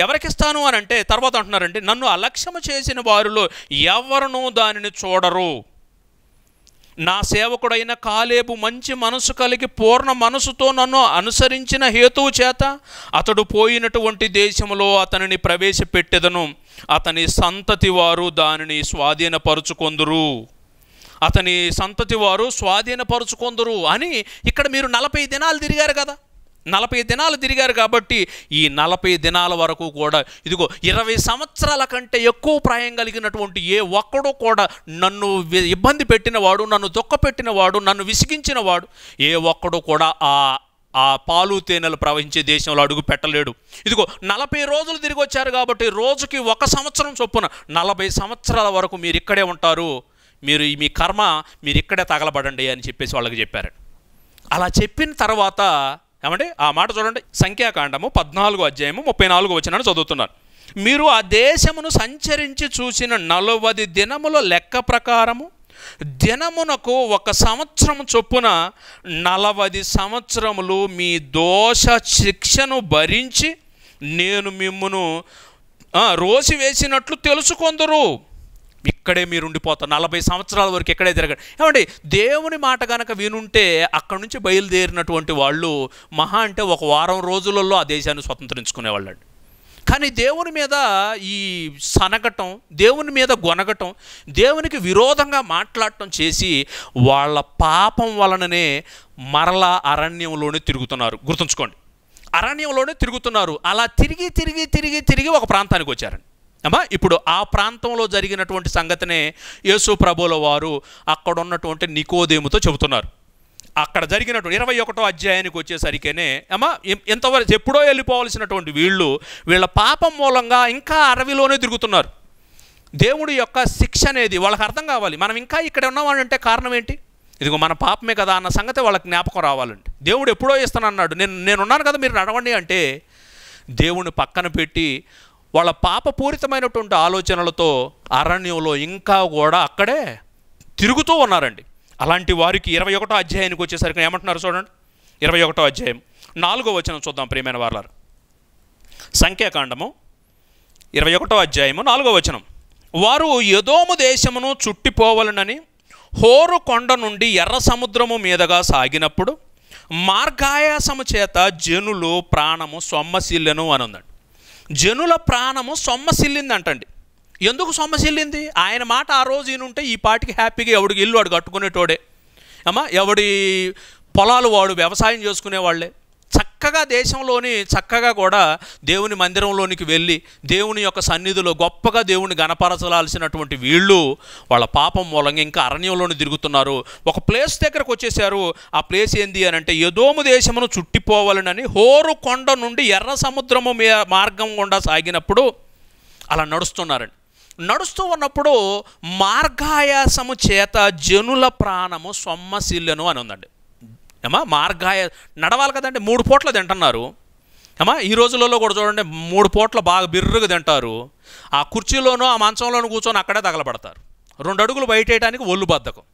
[SPEAKER 1] ఎవరికిస్తాను అని అంటే తర్వాత అంటున్నారంటే నన్ను అలక్ష్యము చేసిన వారిలో ఎవరునూ దానిని చూడరు నా సేవకుడైన కాలేబు మంచి మనసు కలిగి పూర్ణ మనసుతో నన్ను అనుసరించిన హేతువు చేత అతడు పోయినటువంటి దేశంలో అతనిని ప్రవేశపెట్టెదను అతని సంతతి వారు దానిని స్వాధీనపరుచుకొందురు అతని సంతతి వారు స్వాధీనపరుచుకొందురు అని ఇక్కడ మీరు నలభై దినాలు తిరిగారు కదా నలభై దినాలు తిరిగారు కాబట్టి ఈ నలభై దినాల వరకు కూడా ఇదిగో ఇరవై సంవత్సరాల కంటే ఎక్కువ ప్రాయం కలిగినటువంటి ఏ ఒక్కడూ కూడా నన్ను ఇబ్బంది పెట్టినవాడు నన్ను పెట్టినవాడు నన్ను విసిగించినవాడు ఏ ఒక్కడు కూడా ఆ ఆ పాలు తేనెలు ప్రవహించే దేశంలో అడుగు పెట్టలేడు ఇదిగో నలభై రోజులు తిరిగి వచ్చారు కాబట్టి రోజుకి ఒక సంవత్సరం చొప్పున నలభై సంవత్సరాల వరకు మీరు ఇక్కడే ఉంటారు మీరు మీ కర్మ మీరు ఇక్కడే తగలబడండి అని చెప్పేసి వాళ్ళకి చెప్పారు అలా చెప్పిన తర్వాత ఏమంటే ఆ మాట చూడండి సంఖ్యాకాండము పద్నాలుగు అధ్యాయము ముప్పై నాలుగు వచ్చినాను చదువుతున్నాను మీరు ఆ దేశమును సంచరించి చూసిన నలవది దినముల లెక్క ప్రకారము దినమునకు ఒక సంవత్సరం చొప్పున నలవది సంవత్సరములు మీ దోష శిక్షను భరించి నేను మిమ్మును రోసి వేసినట్లు తెలుసుకొందరు ఇక్కడే మీరు ఉండిపోతారు నలభై సంవత్సరాల వరకు ఇక్కడే తిరగడు ఏమండి దేవుని మాట కనుక వినుంటే అక్కడి నుంచి బయలుదేరినటువంటి వాళ్ళు మహా అంటే ఒక వారం రోజులలో ఆ దేశాన్ని స్వతంత్రించుకునేవాళ్ళండి కానీ దేవుని మీద ఈ సనగటం దేవుని మీద గొనగటం దేవునికి విరోధంగా మాట్లాడటం చేసి వాళ్ళ పాపం వలననే మరలా అరణ్యంలోనే తిరుగుతున్నారు గుర్తుంచుకోండి అరణ్యంలోనే తిరుగుతున్నారు అలా తిరిగి తిరిగి తిరిగి తిరిగి ఒక ప్రాంతానికి వచ్చారండి అమ్మా ఇప్పుడు ఆ ప్రాంతంలో జరిగినటువంటి సంగతినే యేసు ప్రభుల వారు అక్కడ ఉన్నటువంటి నికోదేముతో చెబుతున్నారు అక్కడ జరిగినటువంటి ఇరవై ఒకటో అధ్యాయానికి వచ్చేసరికేనే అమ్మా ఎంతవరకు ఎప్పుడో వెళ్ళిపోవలసినటువంటి వీళ్ళు వీళ్ళ పాపం మూలంగా ఇంకా అరవిలోనే తిరుగుతున్నారు దేవుడి యొక్క శిక్ష అనేది వాళ్ళకి అర్థం కావాలి మనం ఇంకా ఇక్కడ అంటే కారణం ఏంటి ఇదిగో మన పాపమే కదా అన్న సంగతి వాళ్ళకి జ్ఞాపకం రావాలండి దేవుడు ఎప్పుడో ఇస్తానన్నాడు నేను నేనున్నాను కదా మీరు నడవండి అంటే దేవుని పక్కన పెట్టి వాళ్ళ పాపపూరితమైనటువంటి ఆలోచనలతో అరణ్యంలో ఇంకా కూడా అక్కడే తిరుగుతూ ఉన్నారండి అలాంటి వారికి ఇరవై ఒకటో అధ్యాయానికి వచ్చేసరికి ఏమంటున్నారు చూడండి ఇరవై ఒకటో అధ్యాయం నాలుగో వచనం చూద్దాం ప్రియమైన వారు సంఖ్యాకాండము ఇరవై ఒకటో అధ్యాయము నాలుగో వచనం వారు యదోము దేశమును చుట్టిపోవాలనని హోరు కొండ నుండి ఎర్ర సముద్రము మీదగా సాగినప్పుడు మార్గాయాసము చేత జనులు ప్రాణము సొమ్మసిల్లెను అని ఉందండి జనుల ప్రాణము అంటండి ఎందుకు సొమ్మసిల్లింది ఆయన మాట ఆ రోజు ఈనుంటే ఈ పాటికి హ్యాపీగా ఎవడికి ఇల్లు వాడు కట్టుకునేటోడే అమ్మా ఎవడి పొలాలు వాడు వ్యవసాయం చేసుకునేవాళ్ళే చక్కగా దేశంలోని చక్కగా కూడా దేవుని మందిరంలోనికి వెళ్ళి దేవుని యొక్క సన్నిధిలో గొప్పగా దేవుని గణపరచలాల్సినటువంటి వీళ్ళు వాళ్ళ పాపం మూలంగా ఇంకా అరణ్యంలోనే తిరుగుతున్నారు ఒక ప్లేస్ దగ్గరకు వచ్చేసారు ఆ ప్లేస్ ఏంది అని అంటే యదోము దేశమును చుట్టిపోవాలని హోరు కొండ నుండి ఎర్ర సముద్రము మార్గం గుండా సాగినప్పుడు అలా నడుస్తున్నారండి నడుస్తూ ఉన్నప్పుడు మార్గాయాసము చేత జనుల ప్రాణము సొమ్మశీల్యను అని ఉందండి ఏమా మార్గాయ నడవాలి కదండి మూడు పూట్ల తింటున్నారు ఏమా ఈ రోజులలో కూడా చూడండి మూడు పూట్ల బాగా బిర్రుగా తింటారు ఆ కుర్చీలోనూ ఆ మంచంలోనూ కూర్చొని అక్కడే తగలబడతారు రెండు అడుగులు బయట వేయడానికి ఒళ్ళు బద్దకం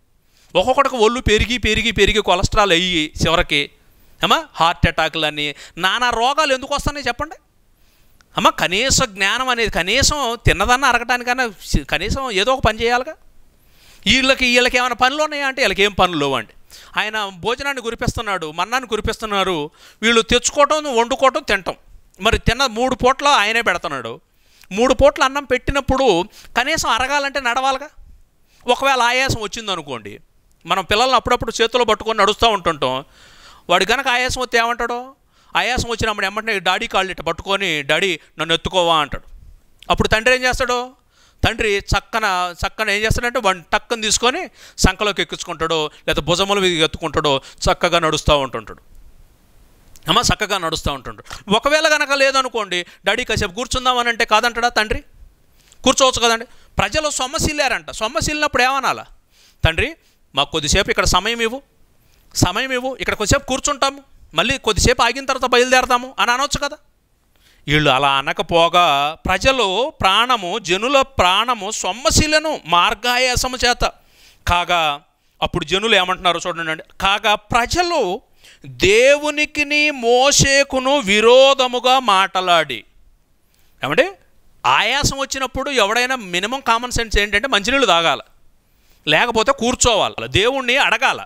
[SPEAKER 1] ఒక్కొక్కడికి ఒళ్ళు పెరిగి పెరిగి పెరిగి కొలెస్ట్రాల్ అయ్యి చివరికి ఏమా హార్ట్ అటాకులని నానా రోగాలు ఎందుకు వస్తున్నాయి చెప్పండి అమ్మ కనీస జ్ఞానం అనేది కనీసం తిన్నదన్నా అరగటానికన్నా కనీసం ఏదో ఒక పని చేయాలిగా వీళ్ళకి వీళ్ళకి ఏమైనా పనులు ఉన్నాయా అంటే వీళ్ళకి ఏం పనులు లేవండి ఆయన భోజనాన్ని కురిపిస్తున్నాడు మన్నాన్ని కురిపిస్తున్నారు వీళ్ళు తెచ్చుకోవటం వండుకోవటం తినటం మరి తిన్న మూడు పూట్ల ఆయనే పెడుతున్నాడు మూడు పూట్ల అన్నం పెట్టినప్పుడు కనీసం అరగాలంటే నడవాలిగా ఒకవేళ ఆయాసం వచ్చిందనుకోండి మనం పిల్లల్ని అప్పుడప్పుడు చేతిలో పట్టుకొని నడుస్తూ ఉంటుంటాం వాడు కనుక ఆయాసం వస్తే ఏమంటాడు ఆయాసం వచ్చినప్పుడు ఏమంటే డాడీ కాళ్ళు ఇట్ట పట్టుకొని డాడీ నన్ను ఎత్తుకోవా అంటాడు అప్పుడు తండ్రి ఏం చేస్తాడు తండ్రి చక్కన చక్కన ఏం చేస్తాడంటే వన్ టక్కని తీసుకొని సంఖలోకి ఎక్కించుకుంటాడో లేదా భుజముల మీద ఎత్తుకుంటాడో చక్కగా నడుస్తూ ఉంటుంటాడు అమ్మ చక్కగా నడుస్తూ ఉంటుంటాడు ఒకవేళ కనుక లేదనుకోండి డాడీ కాసేపు కూర్చుందామని అంటే కాదంటాడా తండ్రి కూర్చోవచ్చు కదండి ప్రజలు సొమ్మసిల్లారంట సొమ్మసిల్లినప్పుడు ఏమనాలా తండ్రి మాకు కొద్దిసేపు ఇక్కడ సమయం ఇవ్వు సమయం ఇవ్వు ఇక్కడ కొద్దిసేపు కూర్చుంటాము మళ్ళీ కొద్దిసేపు ఆగిన తర్వాత బయలుదేరతాము అని అనొచ్చు కదా వీళ్ళు అలా అనకపోగా ప్రజలు ప్రాణము జనుల ప్రాణము సొమ్మశీలను మార్గాయాసము చేత కాగా అప్పుడు జనులు ఏమంటున్నారు చూడండి కాగా ప్రజలు దేవునికిని మోసేకును విరోధముగా మాట్లాడి ఏమంటే ఆయాసం వచ్చినప్పుడు ఎవడైనా మినిమం కామన్ సెన్స్ ఏంటంటే మంచినీళ్ళు తాగాల లేకపోతే కూర్చోవాలి దేవుణ్ణి అడగాల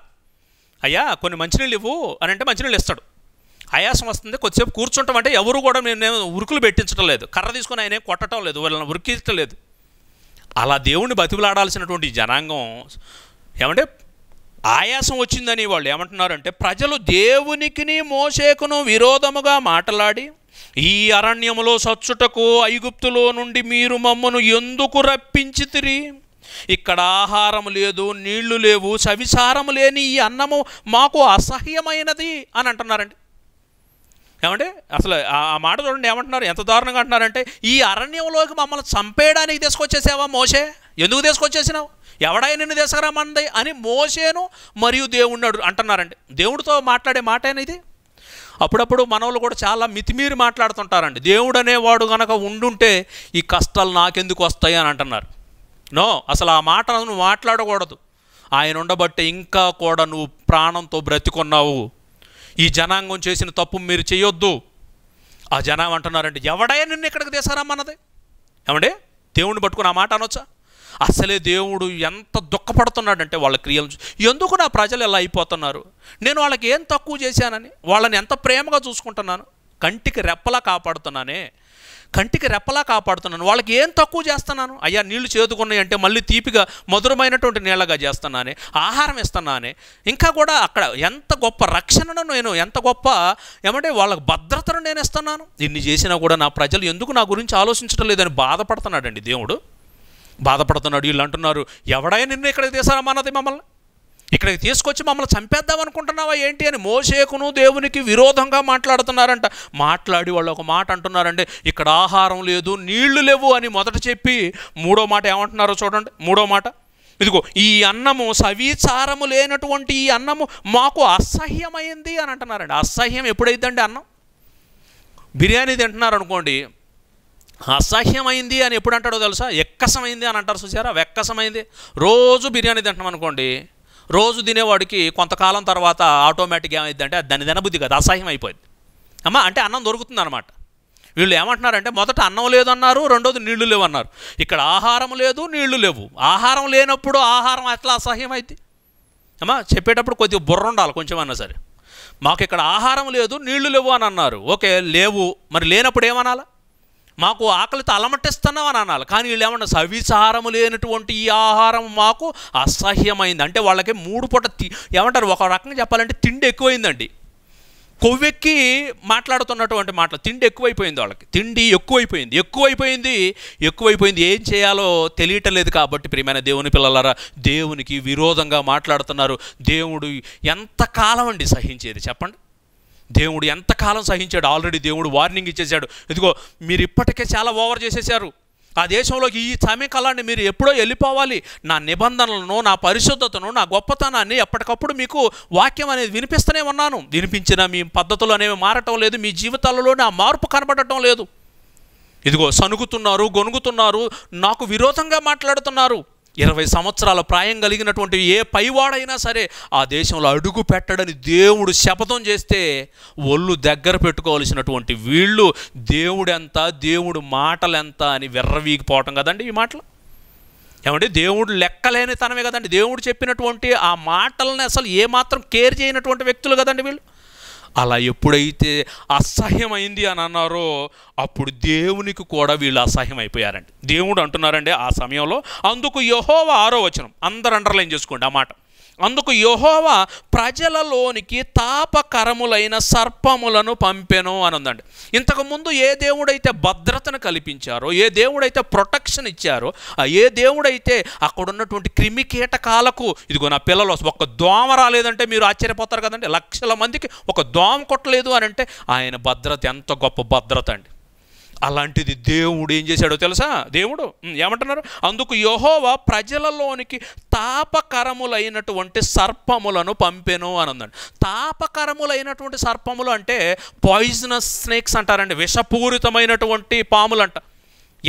[SPEAKER 1] అయ్యా కొన్ని మంచినీళ్ళు ఇవ్వు అని అంటే మంచినీళ్ళు ఇస్తాడు ఆయాసం వస్తుంది కొద్దిసేపు కూర్చుంటాం అంటే ఎవరు కూడా నేను ఉరుకులు పెట్టించడం లేదు కర్ర తీసుకుని ఆయన కొట్టడం లేదు వాళ్ళని ఉరికించడం లేదు అలా దేవుణ్ణి బతికులాడాల్సినటువంటి జనాంగం ఏమంటే ఆయాసం వచ్చిందని వాళ్ళు ఏమంటున్నారంటే ప్రజలు దేవునికిని మోసేకును విరోధముగా మాట్లాడి ఈ అరణ్యములో సచ్చుటకు ఐగుప్తులో నుండి మీరు మమ్మను ఎందుకు రప్పించి తిరి ఇక్కడ ఆహారం లేదు నీళ్లు లేవు సవిసారము లేని ఈ అన్నము మాకు అసహ్యమైనది అని అంటున్నారండి ఏమంటే అసలు ఆ మాట చూడండి ఏమంటున్నారు ఎంత దారుణంగా అంటున్నారంటే ఈ అరణ్యంలోకి మమ్మల్ని చంపేయడానికి తీసుకొచ్చేసావా మోసే ఎందుకు తీసుకొచ్చేసినావు ఎవడై నిన్ను తీసుకురామంది అని మోసేను మరియు దేవుణ్ణి అంటున్నారండి దేవుడితో మాట్లాడే మాట ఇది అప్పుడప్పుడు మనవులు కూడా చాలా మితిమీరి మాట్లాడుతుంటారండి దేవుడు అనేవాడు కనుక ఉండుంటే ఈ కష్టాలు నాకెందుకు వస్తాయి అని అంటున్నారు నో అసలు ఆ మాట నువ్వు మాట్లాడకూడదు ఆయన ఉండబట్టి ఇంకా కూడా నువ్వు ప్రాణంతో బ్రతికున్నావు ఈ జనాంగం చేసిన తప్పు మీరు చేయొద్దు ఆ జనాం అంటున్నారండి ఎవడయ్యా నిన్ను ఇక్కడికి తీసారమ్మన్నది ఏమండి దేవుణ్ణి పట్టుకుని ఆ మాట అనొచ్చా అసలే దేవుడు ఎంత దుఃఖపడుతున్నాడంటే వాళ్ళ క్రియలు ఎందుకు నా ప్రజలు ఎలా అయిపోతున్నారు నేను వాళ్ళకి ఏం తక్కువ చేశానని వాళ్ళని ఎంత ప్రేమగా చూసుకుంటున్నాను కంటికి రెప్పలా కాపాడుతున్నానే కంటికి రెప్పలా కాపాడుతున్నాను వాళ్ళకి ఏం తక్కువ చేస్తున్నాను అయ్యా నీళ్లు చేదుకున్నాయి అంటే మళ్ళీ తీపిగా మధురమైనటువంటి నీళ్ళగా చేస్తున్నానే ఆహారం ఇస్తున్నానే ఇంకా కూడా అక్కడ ఎంత గొప్ప రక్షణను నేను ఎంత గొప్ప ఏమంటే వాళ్ళకి భద్రతను నేను ఇస్తున్నాను ఇన్ని చేసినా కూడా నా ప్రజలు ఎందుకు నా గురించి ఆలోచించడం లేదని బాధపడుతున్నాడండి దేవుడు బాధపడుతున్నాడు వీళ్ళు అంటున్నారు ఎవడైనా నిన్ను ఇక్కడ తీసారా మన్నది మమ్మల్ని ఇక్కడికి తీసుకొచ్చి మమ్మల్ని చంపేద్దాం అనుకుంటున్నావా ఏంటి అని మోసేకును దేవునికి విరోధంగా మాట్లాడుతున్నారంట మాట్లాడి వాళ్ళు ఒక మాట అంటున్నారండి ఇక్కడ ఆహారం లేదు నీళ్లు లేవు అని మొదట చెప్పి మూడో మాట ఏమంటున్నారో చూడండి మూడో మాట ఇదిగో ఈ అన్నము సవిచారము లేనటువంటి ఈ అన్నము మాకు అసహ్యమైంది అని అంటున్నారండి అసహ్యం ఎప్పుడైందండి అన్నం బిర్యానీ తింటున్నారు అనుకోండి అసహ్యమైంది అని ఎప్పుడు అంటాడో తెలుసా ఎక్కసమైంది అని అంటారు చూసారా వెక్కసమైంది రోజు బిర్యానీ తింటాం అనుకోండి రోజు తినేవాడికి కొంతకాలం తర్వాత ఆటోమేటిక్గా ఏమైంది అంటే దాని దినబుద్ధి కాదు అసహ్యం అయిపోయింది అమ్మ అంటే అన్నం దొరుకుతుంది అనమాట వీళ్ళు ఏమంటున్నారంటే మొదట అన్నం లేదన్నారు రెండోది నీళ్లు లేవన్నారు ఇక్కడ ఆహారం లేదు నీళ్లు లేవు ఆహారం లేనప్పుడు ఆహారం ఎట్లా అసహ్యం అయింది అమ్మ చెప్పేటప్పుడు కొద్దిగా బుర్ర ఉండాలి కొంచెం అన్నా సరే మాకు ఇక్కడ ఆహారం లేదు నీళ్లు లేవు అని అన్నారు ఓకే లేవు మరి లేనప్పుడు ఏమనాలా మాకు ఆకలితో అలమటిస్తున్నావు అని అనాలి కానీ వీళ్ళు ఏమన్నా సవిచారము లేనటువంటి ఈ ఆహారం మాకు అసహ్యమైంది అంటే వాళ్ళకి మూడు పూట తి ఏమంటారు ఒక రకంగా చెప్పాలంటే తిండి ఎక్కువైందండి కొవ్వెక్కి మాట్లాడుతున్నటువంటి మాటలు తిండి ఎక్కువైపోయింది వాళ్ళకి తిండి ఎక్కువైపోయింది ఎక్కువైపోయింది ఎక్కువైపోయింది ఏం చేయాలో లేదు కాబట్టి ప్రియమైన దేవుని పిల్లలరా దేవునికి విరోధంగా మాట్లాడుతున్నారు దేవుడు ఎంతకాలం అండి సహించేది చెప్పండి దేవుడు ఎంతకాలం సహించాడు ఆల్రెడీ దేవుడు వార్నింగ్ ఇచ్చేశాడు ఇదిగో మీరు ఇప్పటికే చాలా ఓవర్ చేసేసారు ఆ దేశంలోకి ఈ సమయకాలాన్ని మీరు ఎప్పుడో వెళ్ళిపోవాలి నా నిబంధనలను నా పరిశుద్ధతను నా గొప్పతనాన్ని ఎప్పటికప్పుడు మీకు వాక్యం అనేది వినిపిస్తూనే ఉన్నాను వినిపించిన మీ పద్ధతులు అనేవి మారటం లేదు మీ జీవితాలలో నా మార్పు కనబడటం లేదు ఇదిగో సనుగుతున్నారు గొనుగుతున్నారు నాకు విరోధంగా మాట్లాడుతున్నారు ఇరవై సంవత్సరాల ప్రాయం కలిగినటువంటి ఏ పైవాడైనా సరే ఆ దేశంలో అడుగు పెట్టడని దేవుడు శపథం చేస్తే ఒళ్ళు దగ్గర పెట్టుకోవాల్సినటువంటి వీళ్ళు దేవుడెంత దేవుడు మాటలెంత అని విర్రవీగిపోవటం కదండి ఈ మాటలు ఏమంటే దేవుడు లెక్కలేనితనమే కదండి దేవుడు చెప్పినటువంటి ఆ మాటలను అసలు ఏమాత్రం కేర్ చేయనటువంటి వ్యక్తులు కదండి వీళ్ళు అలా ఎప్పుడైతే అసహ్యమైంది అని అన్నారో అప్పుడు దేవునికి కూడా వీళ్ళు అసహ్యం అయిపోయారండి దేవుడు అంటున్నారండి ఆ సమయంలో అందుకు యహోవ ఆరో వచనం అందరు అండర్లైన్ చేసుకోండి ఆ మాట అందుకు యహోవా ప్రజలలోనికి తాపకరములైన సర్పములను పంపెను అని ఉందండి ఇంతకుముందు ఏ దేవుడైతే భద్రతను కల్పించారో ఏ దేవుడైతే ప్రొటెక్షన్ ఇచ్చారో ఏ దేవుడైతే అక్కడ ఉన్నటువంటి క్రిమి కీటకాలకు ఇదిగో నా పిల్లలు ఒక దోమ రాలేదంటే మీరు ఆశ్చర్యపోతారు కదండి లక్షల మందికి ఒక దోమ కొట్టలేదు అని అంటే ఆయన భద్రత ఎంత గొప్ప భద్రత అండి అలాంటిది దేవుడు ఏం చేశాడో తెలుసా దేవుడు ఏమంటున్నారు అందుకు యహోవా ప్రజలలోనికి తాపకరములైనటువంటి సర్పములను పంపెను అని అందండి తాపకరములైనటువంటి సర్పములు అంటే పాయిజనస్ స్నేక్స్ అంటారండి విషపూరితమైనటువంటి పాములు అంట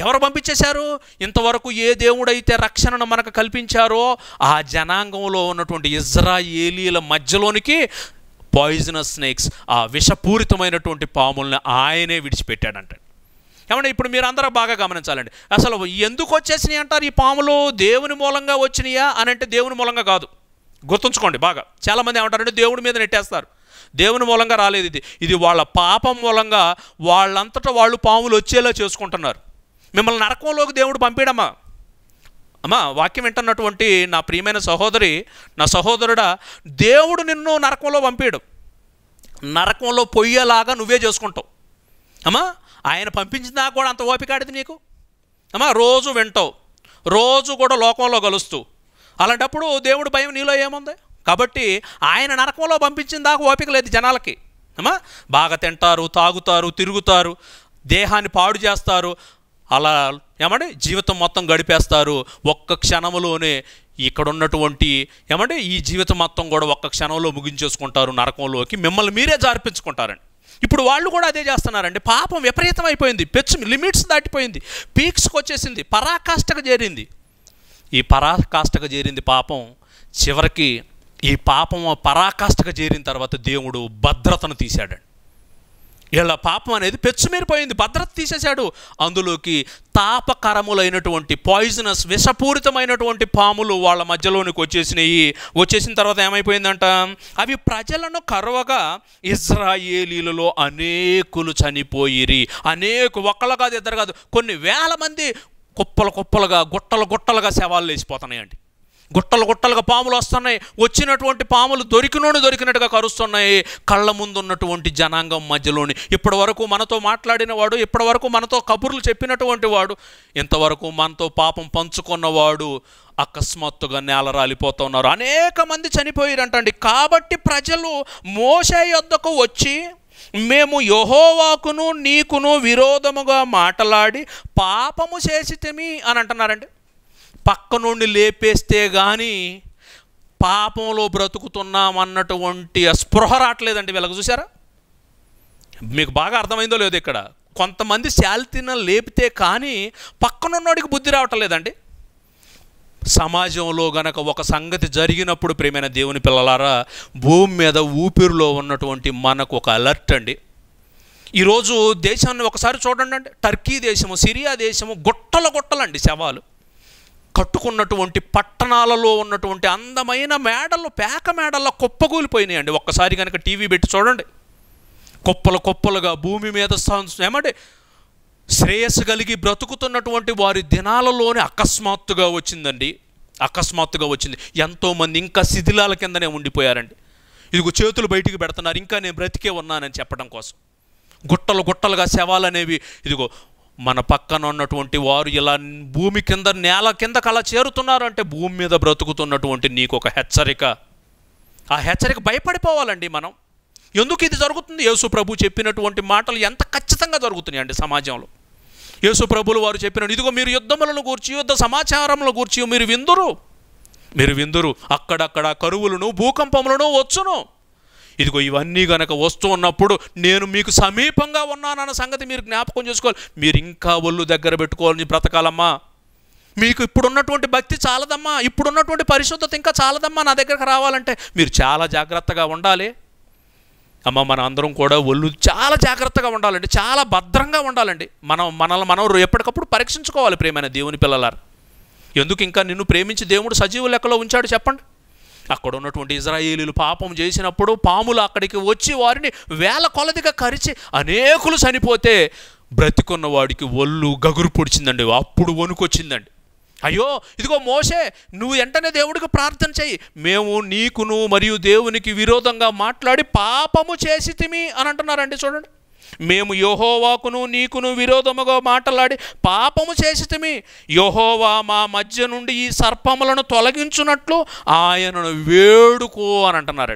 [SPEAKER 1] ఎవరు పంపించేశారు ఇంతవరకు ఏ దేవుడైతే రక్షణను మనకు కల్పించారో ఆ జనాంగంలో ఉన్నటువంటి ఇజ్రాయేలీల మధ్యలోనికి పాయిజనస్ స్నేక్స్ ఆ విషపూరితమైనటువంటి పాముల్ని ఆయనే విడిచిపెట్టాడంట ఏమంటే ఇప్పుడు మీరు అందరూ బాగా గమనించాలండి అసలు ఎందుకు వచ్చేసినాయి అంటారు ఈ పాములు దేవుని మూలంగా వచ్చినాయా అని అంటే దేవుని మూలంగా కాదు గుర్తుంచుకోండి బాగా చాలామంది ఏమంటారంటే దేవుడి మీద నెట్టేస్తారు దేవుని మూలంగా రాలేదు ఇది ఇది వాళ్ళ పాపం మూలంగా వాళ్ళంతటా వాళ్ళు పాములు వచ్చేలా చేసుకుంటున్నారు మిమ్మల్ని నరకంలోకి దేవుడు పంపించడమ్మా అమ్మా వాక్యం వింటున్నటువంటి నా ప్రియమైన సహోదరి నా సహోదరుడా దేవుడు నిన్ను నరకంలో పంపాడు నరకంలో పొయ్యేలాగా నువ్వే చేసుకుంటావు అమ్మా ఆయన పంపించినా కూడా అంత ఓపికాడిది నీకు అమ్మా రోజు వింటావు రోజు కూడా లోకంలో కలుస్తూ అలాంటప్పుడు దేవుడు భయం నీలో ఏముంది కాబట్టి ఆయన నరకంలో పంపించిన దాకా ఓపిక లేదు జనాలకి అమ్మా బాగా తింటారు తాగుతారు తిరుగుతారు దేహాన్ని పాడు చేస్తారు అలా ఏమంటే జీవితం మొత్తం గడిపేస్తారు ఒక్క క్షణంలోనే ఇక్కడ ఉన్నటువంటి ఏమంటే ఈ జీవితం మొత్తం కూడా ఒక్క క్షణంలో ముగించేసుకుంటారు నరకంలోకి మిమ్మల్ని మీరే జార్పించుకుంటారండి ఇప్పుడు వాళ్ళు కూడా అదే చేస్తున్నారండి పాపం విపరీతం అయిపోయింది పెచ్చు లిమిట్స్ దాటిపోయింది పీక్స్కి వచ్చేసింది పరాకాష్ఠకు చేరింది ఈ పరాకాష్ఠకు చేరింది పాపం చివరికి ఈ పాపం పరాకాష్ఠకు చేరిన తర్వాత దేవుడు భద్రతను తీశాడండి ఇలా పాపం అనేది పెచ్చుమీరిపోయింది భద్రత తీసేశాడు అందులోకి తాపకరములైనటువంటి పాయిజనస్ విషపూరితమైనటువంటి పాములు వాళ్ళ మధ్యలోనికి వచ్చేసినాయి వచ్చేసిన తర్వాత ఏమైపోయిందంట అవి ప్రజలను కరువగా ఇజ్రాయేలీలలో అనేకులు చనిపోయిరి అనేక ఒక్కళ్ళ కాదు ఇద్దరు కాదు కొన్ని వేల మంది కుప్పలు కుప్పలుగా గుట్టలు గుట్టలుగా శవాలు లేచిపోతున్నాయండి గుట్టలు గుట్టలుగా పాములు వస్తున్నాయి వచ్చినటువంటి పాములు దొరికినోడు దొరికినట్టుగా కరుస్తున్నాయి కళ్ళ ముందు ఉన్నటువంటి జనాంగం మధ్యలోని ఇప్పటి వరకు మనతో మాట్లాడిన వాడు ఇప్పటి వరకు మనతో కబుర్లు చెప్పినటువంటి వాడు ఇంతవరకు మనతో పాపం పంచుకున్నవాడు అకస్మాత్తుగా నేల రాలిపోతూ ఉన్నారు అనేక మంది చనిపోయారంటండి కాబట్టి ప్రజలు మోస యొద్దకు వచ్చి మేము యహోవాకును నీకును విరోధముగా మాట్లాడి పాపము చేసితేమి అని అంటున్నారండి పక్క నుండి లేపేస్తే కానీ పాపంలో బ్రతుకుతున్నామన్నటువంటి అస్పృహ స్పృహ రావట్లేదండి వీళ్ళకి చూసారా మీకు బాగా అర్థమైందో లేదో ఇక్కడ కొంతమంది శాల్తీన లేపితే కానీ పక్కనున్నోడికి బుద్ధి రావట్లేదండి సమాజంలో గనక ఒక సంగతి జరిగినప్పుడు ప్రేమైన దేవుని పిల్లలారా భూమి మీద ఊపిరిలో ఉన్నటువంటి మనకు ఒక అలర్ట్ అండి ఈరోజు దేశాన్ని ఒకసారి చూడండి అండి టర్కీ దేశము సిరియా దేశము గుట్టల గుట్టలండి శవాలు కట్టుకున్నటువంటి పట్టణాలలో ఉన్నటువంటి అందమైన మేడలు పేక మేడల్లో కుప్పగూలిపోయినాయండి ఒక్కసారి కనుక టీవీ పెట్టి చూడండి కుప్పలు కుప్పలుగా భూమి మీద ఏమంటే శ్రేయస్సు కలిగి బ్రతుకుతున్నటువంటి వారి దినాలలోనే అకస్మాత్తుగా వచ్చిందండి అకస్మాత్తుగా వచ్చింది ఎంతోమంది ఇంకా శిథిలాల కిందనే ఉండిపోయారండి ఇదిగో చేతులు బయటికి పెడుతున్నారు ఇంకా నేను బ్రతికే ఉన్నానని చెప్పడం కోసం గుట్టలు గుట్టలుగా శవాలు అనేవి ఇదిగో మన పక్కన ఉన్నటువంటి వారు ఇలా భూమి కింద నేల కిందకు అలా చేరుతున్నారంటే భూమి మీద బ్రతుకుతున్నటువంటి నీకు ఒక హెచ్చరిక ఆ హెచ్చరిక భయపడిపోవాలండి మనం ఎందుకు ఇది జరుగుతుంది యేసు ప్రభు చెప్పినటువంటి మాటలు ఎంత ఖచ్చితంగా జరుగుతున్నాయండి సమాజంలో యేసు ప్రభులు వారు చెప్పిన ఇదిగో మీరు యుద్ధములను గూర్చి యుద్ధ సమాచారములను గూర్చి మీరు విందురు మీరు విందురు అక్కడక్కడ కరువులను భూకంపములను వచ్చును ఇదిగో ఇవన్నీ గనక వస్తూ ఉన్నప్పుడు నేను మీకు సమీపంగా ఉన్నానన్న సంగతి మీరు జ్ఞాపకం చేసుకోవాలి మీరు ఇంకా ఒళ్ళు దగ్గర పెట్టుకోవాలని బ్రతకాలమ్మా మీకు ఇప్పుడున్నటువంటి భక్తి చాలదమ్మా ఇప్పుడున్నటువంటి పరిశుద్ధత ఇంకా చాలదమ్మా నా దగ్గరకు రావాలంటే మీరు చాలా జాగ్రత్తగా ఉండాలి అమ్మ మన అందరం కూడా ఒళ్ళు చాలా జాగ్రత్తగా ఉండాలండి చాలా భద్రంగా ఉండాలండి మనం మనల్ని మనం ఎప్పటికప్పుడు పరీక్షించుకోవాలి ప్రేమైన దేవుని పిల్లలారు ఎందుకు ఇంకా నిన్ను ప్రేమించి దేవుడు సజీవు లెక్కలో ఉంచాడు చెప్పండి అక్కడ ఉన్నటువంటి ఇజ్రాయేలీలు పాపం చేసినప్పుడు పాములు అక్కడికి వచ్చి వారిని వేల కొలదిగా కరిచి అనేకులు చనిపోతే బ్రతికున్న వాడికి ఒళ్ళు గగురు పొడిచిందండి అప్పుడు వణుకొచ్చిందండి అయ్యో ఇదిగో మోసే నువ్వు వెంటనే దేవుడికి ప్రార్థన చెయ్యి మేము నీకును మరియు దేవునికి విరోధంగా మాట్లాడి పాపము తిమి అని అంటున్నారండి చూడండి మేము యహోవాకును నీకును విరోధముగా మాటలాడి పాపము చేసితమి యహోవా మా మధ్య నుండి ఈ సర్పములను తొలగించున్నట్లు ఆయనను వేడుకో అని అంటున్నారు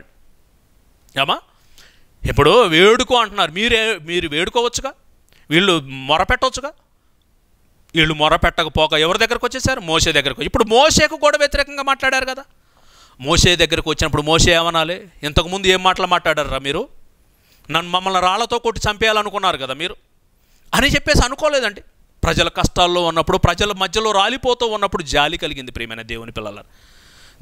[SPEAKER 1] ఏమా ఇప్పుడు వేడుకో అంటున్నారు మీరే మీరు వేడుకోవచ్చుగా వీళ్ళు మొరపెట్టవచ్చుగా వీళ్ళు మొరపెట్టకపోక ఎవరి దగ్గరకు వచ్చేసారు మోసే దగ్గరకు ఇప్పుడు మోసేకు కూడా వ్యతిరేకంగా మాట్లాడారు కదా మోసే దగ్గరకు వచ్చినప్పుడు మోసే ఏమనాలి ఇంతకుముందు ఏం మాటలు మాట్లాడారా మీరు నన్ను మమ్మల్ని రాళ్లతో కొట్టి చంపేయాలనుకున్నారు కదా మీరు అని చెప్పేసి అనుకోలేదండి ప్రజల కష్టాల్లో ఉన్నప్పుడు ప్రజల మధ్యలో రాలిపోతూ ఉన్నప్పుడు జాలి కలిగింది ప్రియమైన దేవుని పిల్లలు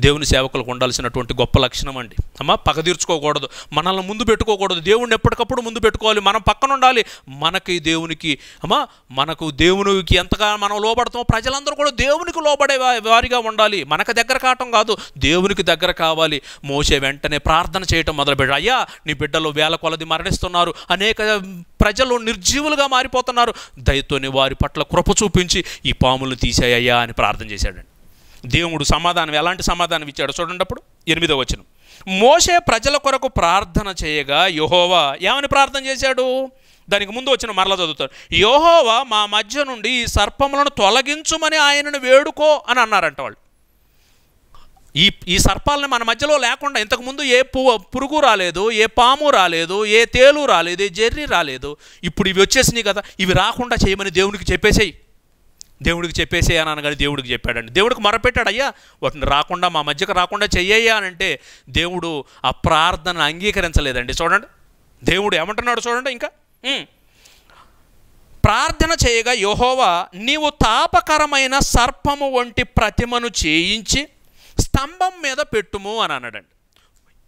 [SPEAKER 1] దేవుని సేవకులకు ఉండాల్సినటువంటి గొప్ప లక్షణం అండి అమ్మ పగ తీర్చుకోకూడదు మనల్ని ముందు పెట్టుకోకూడదు దేవుణ్ణి ఎప్పటికప్పుడు ముందు పెట్టుకోవాలి మనం పక్కన ఉండాలి మనకి దేవునికి అమ్మ మనకు దేవునికి ఎంతగా మనం లోబడతామో ప్రజలందరూ కూడా దేవునికి లోబడే వారిగా ఉండాలి మనకు దగ్గర కావటం కాదు దేవునికి దగ్గర కావాలి మోసే వెంటనే ప్రార్థన చేయటం మొదలుపెట్టి అయ్యా నీ బిడ్డలు వేల కొలది మరణిస్తున్నారు అనేక ప్రజలు నిర్జీవులుగా మారిపోతున్నారు దయతోని వారి పట్ల కృప చూపించి ఈ పాములను తీసేయ్యా అని ప్రార్థన చేశాడండి దేవుడు సమాధానం ఎలాంటి సమాధానం ఇచ్చాడు చూడండి అప్పుడు ఎనిమిదో వచనం మోసే ప్రజల కొరకు ప్రార్థన చేయగా యహోవా ఏమని ప్రార్థన చేశాడు దానికి ముందు వచ్చిన మరల చదువుతారు యహోవా మా మధ్య నుండి ఈ సర్పములను తొలగించుమని ఆయనను వేడుకో అని అన్నారంట వాళ్ళు ఈ ఈ సర్పాలని మన మధ్యలో లేకుండా ఇంతకుముందు ఏ పు పురుగు రాలేదు ఏ పాము రాలేదు ఏ తేలు రాలేదు ఏ జెర్రీ రాలేదు ఇప్పుడు ఇవి వచ్చేసినాయి కదా ఇవి రాకుండా చేయమని దేవునికి చెప్పేసేయి దేవుడికి చెప్పేసే అని అనగానే దేవుడికి చెప్పాడండి దేవుడికి మొరపెట్టాడు అయ్యా వాటిని రాకుండా మా మధ్యకు రాకుండా చెయ్యయ్యా అని అంటే దేవుడు ఆ ప్రార్థన అంగీకరించలేదండి చూడండి దేవుడు ఏమంటున్నాడు చూడండి ఇంకా ప్రార్థన చేయగా యహోవా నీవు తాపకరమైన సర్పము వంటి ప్రతిమను చేయించి స్తంభం మీద పెట్టుము అని అన్నాడండి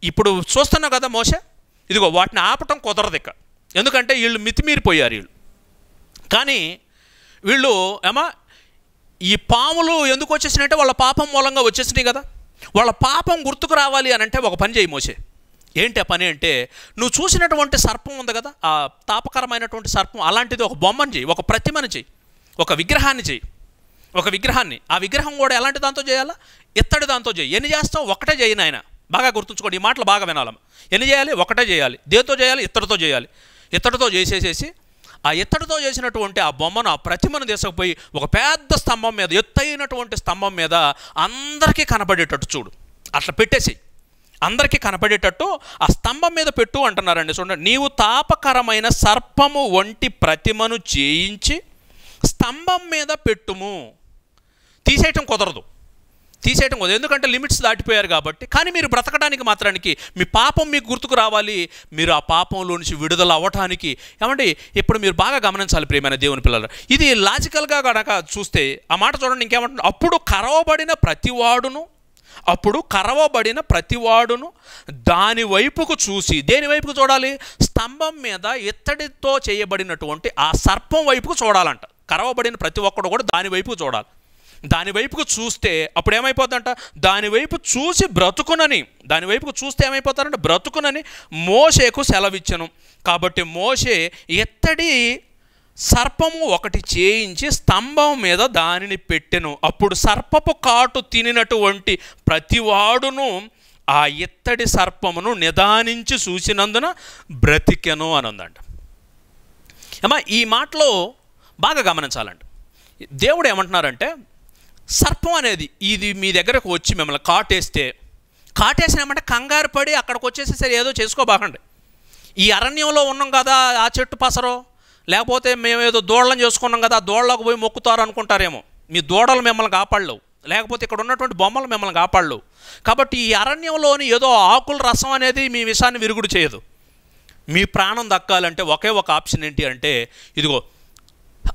[SPEAKER 1] ఇప్పుడు చూస్తున్నావు కదా మోస ఇదిగో వాటిని ఆపటం కుదరదు ఇక ఎందుకంటే వీళ్ళు మితిమీరిపోయారు వీళ్ళు కానీ వీళ్ళు ఏమా ఈ పాములు ఎందుకు వచ్చేసినాయంటే వాళ్ళ పాపం మూలంగా వచ్చేసినాయి కదా వాళ్ళ పాపం గుర్తుకు రావాలి అని అంటే ఒక పని చేయి మోసే ఏంటి ఆ పని అంటే నువ్వు చూసినటువంటి సర్పం ఉంది కదా ఆ తాపకరమైనటువంటి సర్పం అలాంటిది ఒక బొమ్మను చేయి ఒక ప్రతిమను చేయి ఒక విగ్రహాన్ని చేయి ఒక విగ్రహాన్ని ఆ విగ్రహం కూడా ఎలాంటి దాంతో చేయాలా ఇత్తడి దాంతో చేయి ఎన్ని చేస్తావు ఒకటే చేయను ఆయన బాగా గుర్తుంచుకోండి ఈ మాటలు బాగా వినాలం ఎన్ని చేయాలి ఒకటే చేయాలి దేంతో చేయాలి ఇత్తడితో చేయాలి ఇత్తడితో చేసేసేసి ఆ ఇత్తడితో చేసినటువంటి ఆ బొమ్మను ఆ ప్రతిమను తీసుకుపోయి ఒక పెద్ద స్తంభం మీద ఎత్తైనటువంటి స్తంభం మీద అందరికీ కనబడేటట్టు చూడు అట్లా పెట్టేసి అందరికీ కనపడేటట్టు ఆ స్తంభం మీద పెట్టు అంటున్నారండి చూడండి నీవు తాపకరమైన సర్పము వంటి ప్రతిమను చేయించి స్తంభం మీద పెట్టుము తీసేయటం కుదరదు తీసేయటం కదా ఎందుకంటే లిమిట్స్ దాటిపోయారు కాబట్టి కానీ మీరు బ్రతకడానికి మాత్రానికి మీ పాపం మీకు గుర్తుకు రావాలి మీరు ఆ పాపంలో నుంచి విడుదల అవ్వటానికి ఏమండి ఇప్పుడు మీరు బాగా గమనించాలి ప్రియమైన దేవుని పిల్లలు ఇది లాజికల్గా కనుక చూస్తే ఆ మాట చూడండి ఇంకేమంటుంది అప్పుడు కరవబడిన ప్రతివాడును అప్పుడు కరవబడిన ప్రతివాడును దాని వైపుకు చూసి దేని వైపుకు చూడాలి స్తంభం మీద ఇత్తడితో చేయబడినటువంటి ఆ సర్పం వైపుకు చూడాలంట కరవబడిన ప్రతి ఒక్కడు కూడా దాని చూడాలి దాని వైపుకు చూస్తే అప్పుడు ఏమైపోతుందంట దానివైపు చూసి బ్రతుకునని దానివైపుకు చూస్తే ఏమైపోతారంట బ్రతుకునని మోషేకు సెలవిచ్చను కాబట్టి మోషే ఎత్తడి సర్పము ఒకటి చేయించి స్తంభం మీద దానిని పెట్టెను అప్పుడు సర్పపు కాటు తినినటువంటి ప్రతివాడును ఆ ఇత్తడి సర్పమును నిదానించి చూసినందున బ్రతికెను అని ఉందంట అమ్మా ఈ మాటలో బాగా గమనించాలండి దేవుడు ఏమంటున్నారంటే సర్పం అనేది ఇది మీ దగ్గరకు వచ్చి మిమ్మల్ని కాటేస్తే కాటేసినామంటే కంగారు పడి అక్కడికి వచ్చేసి సరే ఏదో చేసుకోబాకండి ఈ అరణ్యంలో ఉన్నాం కదా ఆ చెట్టు పసరో లేకపోతే మేము ఏదో దూడలను చేసుకున్నాం కదా దూడలకు పోయి మొక్కుతారు అనుకుంటారేమో మీ దూడలు మిమ్మల్ని కాపాడలేవు లేకపోతే ఇక్కడ ఉన్నటువంటి బొమ్మలు మిమ్మల్ని కాపాడలేవు కాబట్టి ఈ అరణ్యంలోని ఏదో ఆకుల రసం అనేది మీ విషాన్ని విరుగుడు చేయదు మీ ప్రాణం దక్కాలంటే ఒకే ఒక ఆప్షన్ ఏంటి అంటే ఇదిగో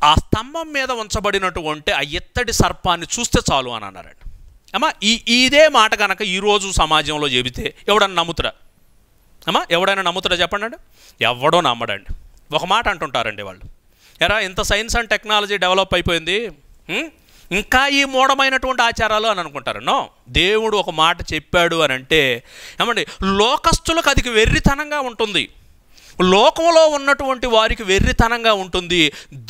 [SPEAKER 1] ఆ స్తంభం మీద ఉంచబడినటువంటి ఆ ఇత్తడి సర్పాన్ని చూస్తే చాలు అని అన్నారండి అమ్మా ఈ ఇదే మాట కనుక ఈరోజు సమాజంలో చెబితే ఎవడన్నా నమ్ముతురా అమ్మా ఎవడైనా నమ్ముతురా చెప్పండి ఎవడో నమ్మడండి ఒక మాట అంటుంటారండి వాళ్ళు ఎరా ఇంత సైన్స్ అండ్ టెక్నాలజీ డెవలప్ అయిపోయింది ఇంకా ఈ మూఢమైనటువంటి ఆచారాలు అని అనుకుంటారు నో దేవుడు ఒక మాట చెప్పాడు అని అంటే ఏమండి లోకస్తులకు అది వెర్రితనంగా ఉంటుంది లోకంలో ఉన్నటువంటి వారికి వెర్రితనంగా ఉంటుంది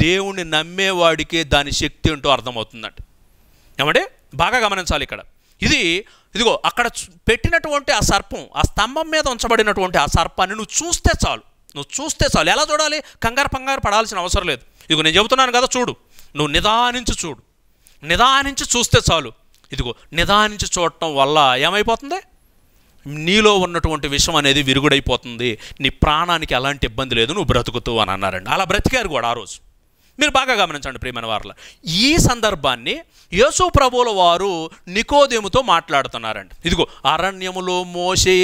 [SPEAKER 1] దేవుణ్ణి నమ్మేవాడికే దాని శక్తి ఏంటో అర్థమవుతుందండి ఏమంటే బాగా గమనించాలి ఇక్కడ ఇది ఇదిగో అక్కడ పెట్టినటువంటి ఆ సర్పం ఆ స్తంభం మీద ఉంచబడినటువంటి ఆ సర్పాన్ని నువ్వు చూస్తే చాలు నువ్వు చూస్తే చాలు ఎలా చూడాలి కంగారు పంగారు పడాల్సిన అవసరం లేదు ఇదిగో నేను చెబుతున్నాను కదా చూడు నువ్వు నిదానించి చూడు నిదానించి చూస్తే చాలు ఇదిగో నిదానించి చూడటం వల్ల ఏమైపోతుంది నీలో ఉన్నటువంటి విషం అనేది విరుగుడైపోతుంది నీ ప్రాణానికి ఎలాంటి ఇబ్బంది లేదు నువ్వు బ్రతుకుతూ అని అన్నారండి అలా బ్రతికారు కూడా ఆ రోజు మీరు బాగా గమనించండి ప్రియమైన వారిలో ఈ సందర్భాన్ని యేసు ప్రభుల వారు నికోదేముతో మాట్లాడుతున్నారండి ఇదిగో అరణ్యములో మోసి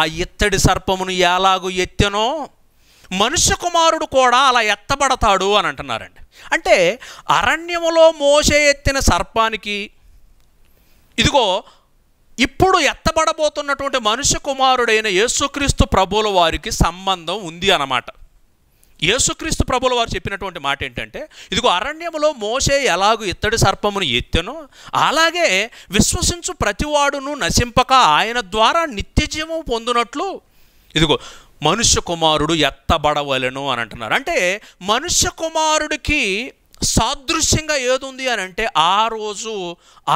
[SPEAKER 1] ఆ ఇత్తడి సర్పమును ఎలాగో ఎత్తెనో మనుష్య కుమారుడు కూడా అలా ఎత్తబడతాడు అని అంటున్నారండి అంటే అరణ్యములో మోసే ఎత్తిన సర్పానికి ఇదిగో ఇప్పుడు ఎత్తబడబోతున్నటువంటి మనుష్య కుమారుడైన యేసుక్రీస్తు ప్రభుల వారికి సంబంధం ఉంది అన్నమాట యేసుక్రీస్తు ప్రభుల వారు చెప్పినటువంటి మాట ఏంటంటే ఇదిగో అరణ్యంలో మోసే ఎలాగూ ఇత్తడి సర్పమును ఎత్తెనో అలాగే విశ్వసించు ప్రతివాడును నశింపక ఆయన ద్వారా నిత్యజీవం పొందినట్లు ఇదిగో మనుష్య కుమారుడు ఎత్తబడవలను అని అంటున్నారు అంటే మనుష్య కుమారుడికి సాదృశ్యంగా ఏదుంది అని అంటే ఆ రోజు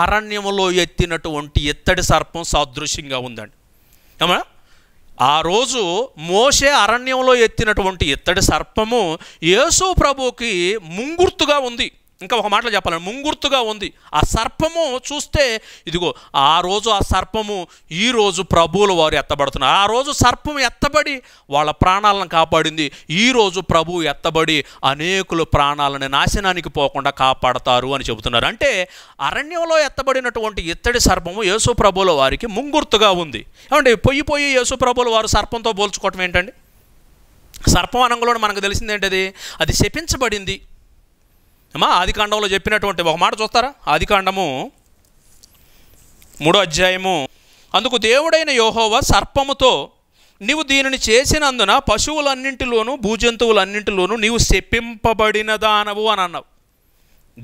[SPEAKER 1] అరణ్యములో ఎత్తినటువంటి ఎత్తడి సర్పం సాదృశ్యంగా ఉందండి ఏమన్నా ఆ రోజు మోసే అరణ్యంలో ఎత్తినటువంటి ఇత్తడి సర్పము యేసు ప్రభుకి ముంగుర్తుగా ఉంది ఇంకా ఒక మాటలో చెప్పాలని ముంగుర్తుగా ఉంది ఆ సర్పము చూస్తే ఇదిగో ఆ రోజు ఆ సర్పము ఈ రోజు ప్రభువులు వారు ఎత్తబడుతున్నారు ఆ రోజు సర్పం ఎత్తబడి వాళ్ళ ప్రాణాలను కాపాడింది ఈ రోజు ప్రభువు ఎత్తబడి అనేకులు ప్రాణాలను నాశనానికి పోకుండా కాపాడతారు అని చెబుతున్నారు అంటే అరణ్యంలో ఎత్తబడినటువంటి ఇత్తడి సర్పము యేసు ప్రభువుల వారికి ముంగుర్తుగా ఉంది ఏమంటే పొయ్యి పొయ్యి యేసు ప్రభువుల వారు సర్పంతో పోల్చుకోవటం ఏంటండి సర్పం అనంగంలో మనకు తెలిసిందేంటది అది శపించబడింది అమ్మా ఆదికాండంలో చెప్పినటువంటి ఒక మాట చూస్తారా ఆదికాండము మూడో అధ్యాయము అందుకు దేవుడైన యోహోవ సర్పముతో నీవు దీనిని చేసినందున పశువులన్నింటిలోనూ భూజంతువులన్నింటిలోనూ నీవు శప్పింపబడిన దానవు అని అన్నావు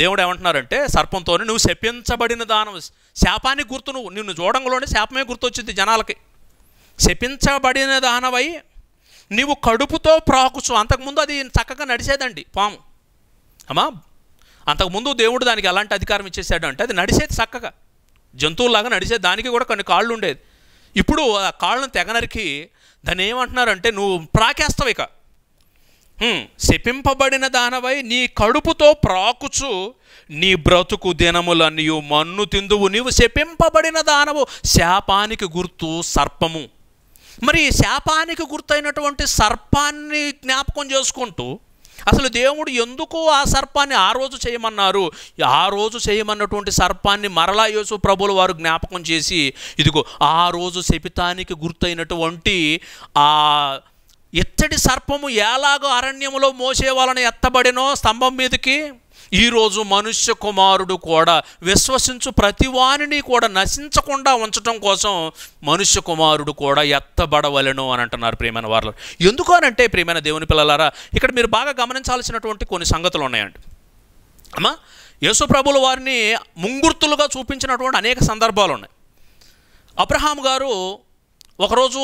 [SPEAKER 1] దేవుడు ఏమంటున్నారంటే సర్పంతో నువ్వు శపించబడిన దానవు శాపానికి గుర్తు నువ్వు నిన్ను చూడంలోనే శాపమే గుర్తొచ్చింది జనాలకి శపించబడిన దానవై నీవు కడుపుతో ప్రాకుచు అంతకుముందు అది చక్కగా నడిచేదండి పాము అమ్మా అంతకుముందు దేవుడు దానికి ఎలాంటి అధికారం ఇచ్చేసాడు అంటే అది నడిచేది చక్కగా జంతువులాగా నడిచేది దానికి కూడా కొన్ని కాళ్ళు ఉండేది ఇప్పుడు ఆ కాళ్ళను తెగనరికి దాన్ని ఏమంటున్నారంటే నువ్వు ప్రాకేస్తావు ఇక శపింపబడిన దానవై నీ కడుపుతో ప్రాకుచు నీ బ్రతుకు దినములన్నీ మన్ను తిందువు నీవు శపింపబడిన దానవు శాపానికి గుర్తు సర్పము మరి శాపానికి గుర్తైనటువంటి సర్పాన్ని జ్ఞాపకం చేసుకుంటూ అసలు దేవుడు ఎందుకు ఆ సర్పాన్ని ఆ రోజు చేయమన్నారు ఆ రోజు చేయమన్నటువంటి సర్పాన్ని మరలా యేసు ప్రభుల వారు జ్ఞాపకం చేసి ఇదిగో ఆ రోజు శపితానికి గుర్తయినటువంటి ఆ ఎత్తడి సర్పము ఎలాగో అరణ్యములో మోసే వాళ్ళని ఎత్తబడినో స్తంభం మీదకి ఈరోజు మనుష్య కుమారుడు కూడా విశ్వసించు ప్రతివానిని కూడా నశించకుండా ఉంచటం కోసం మనుష్య కుమారుడు కూడా ఎత్తబడవలను అని అంటున్నారు ప్రియమైన వారు ఎందుకు అనంటే ప్రియమైన దేవుని పిల్లలారా ఇక్కడ మీరు బాగా గమనించాల్సినటువంటి కొన్ని సంగతులు ఉన్నాయండి అమ్మా యేసుప్రభులు వారిని ముంగుర్తులుగా చూపించినటువంటి అనేక సందర్భాలు ఉన్నాయి అబ్రహాం గారు ఒకరోజు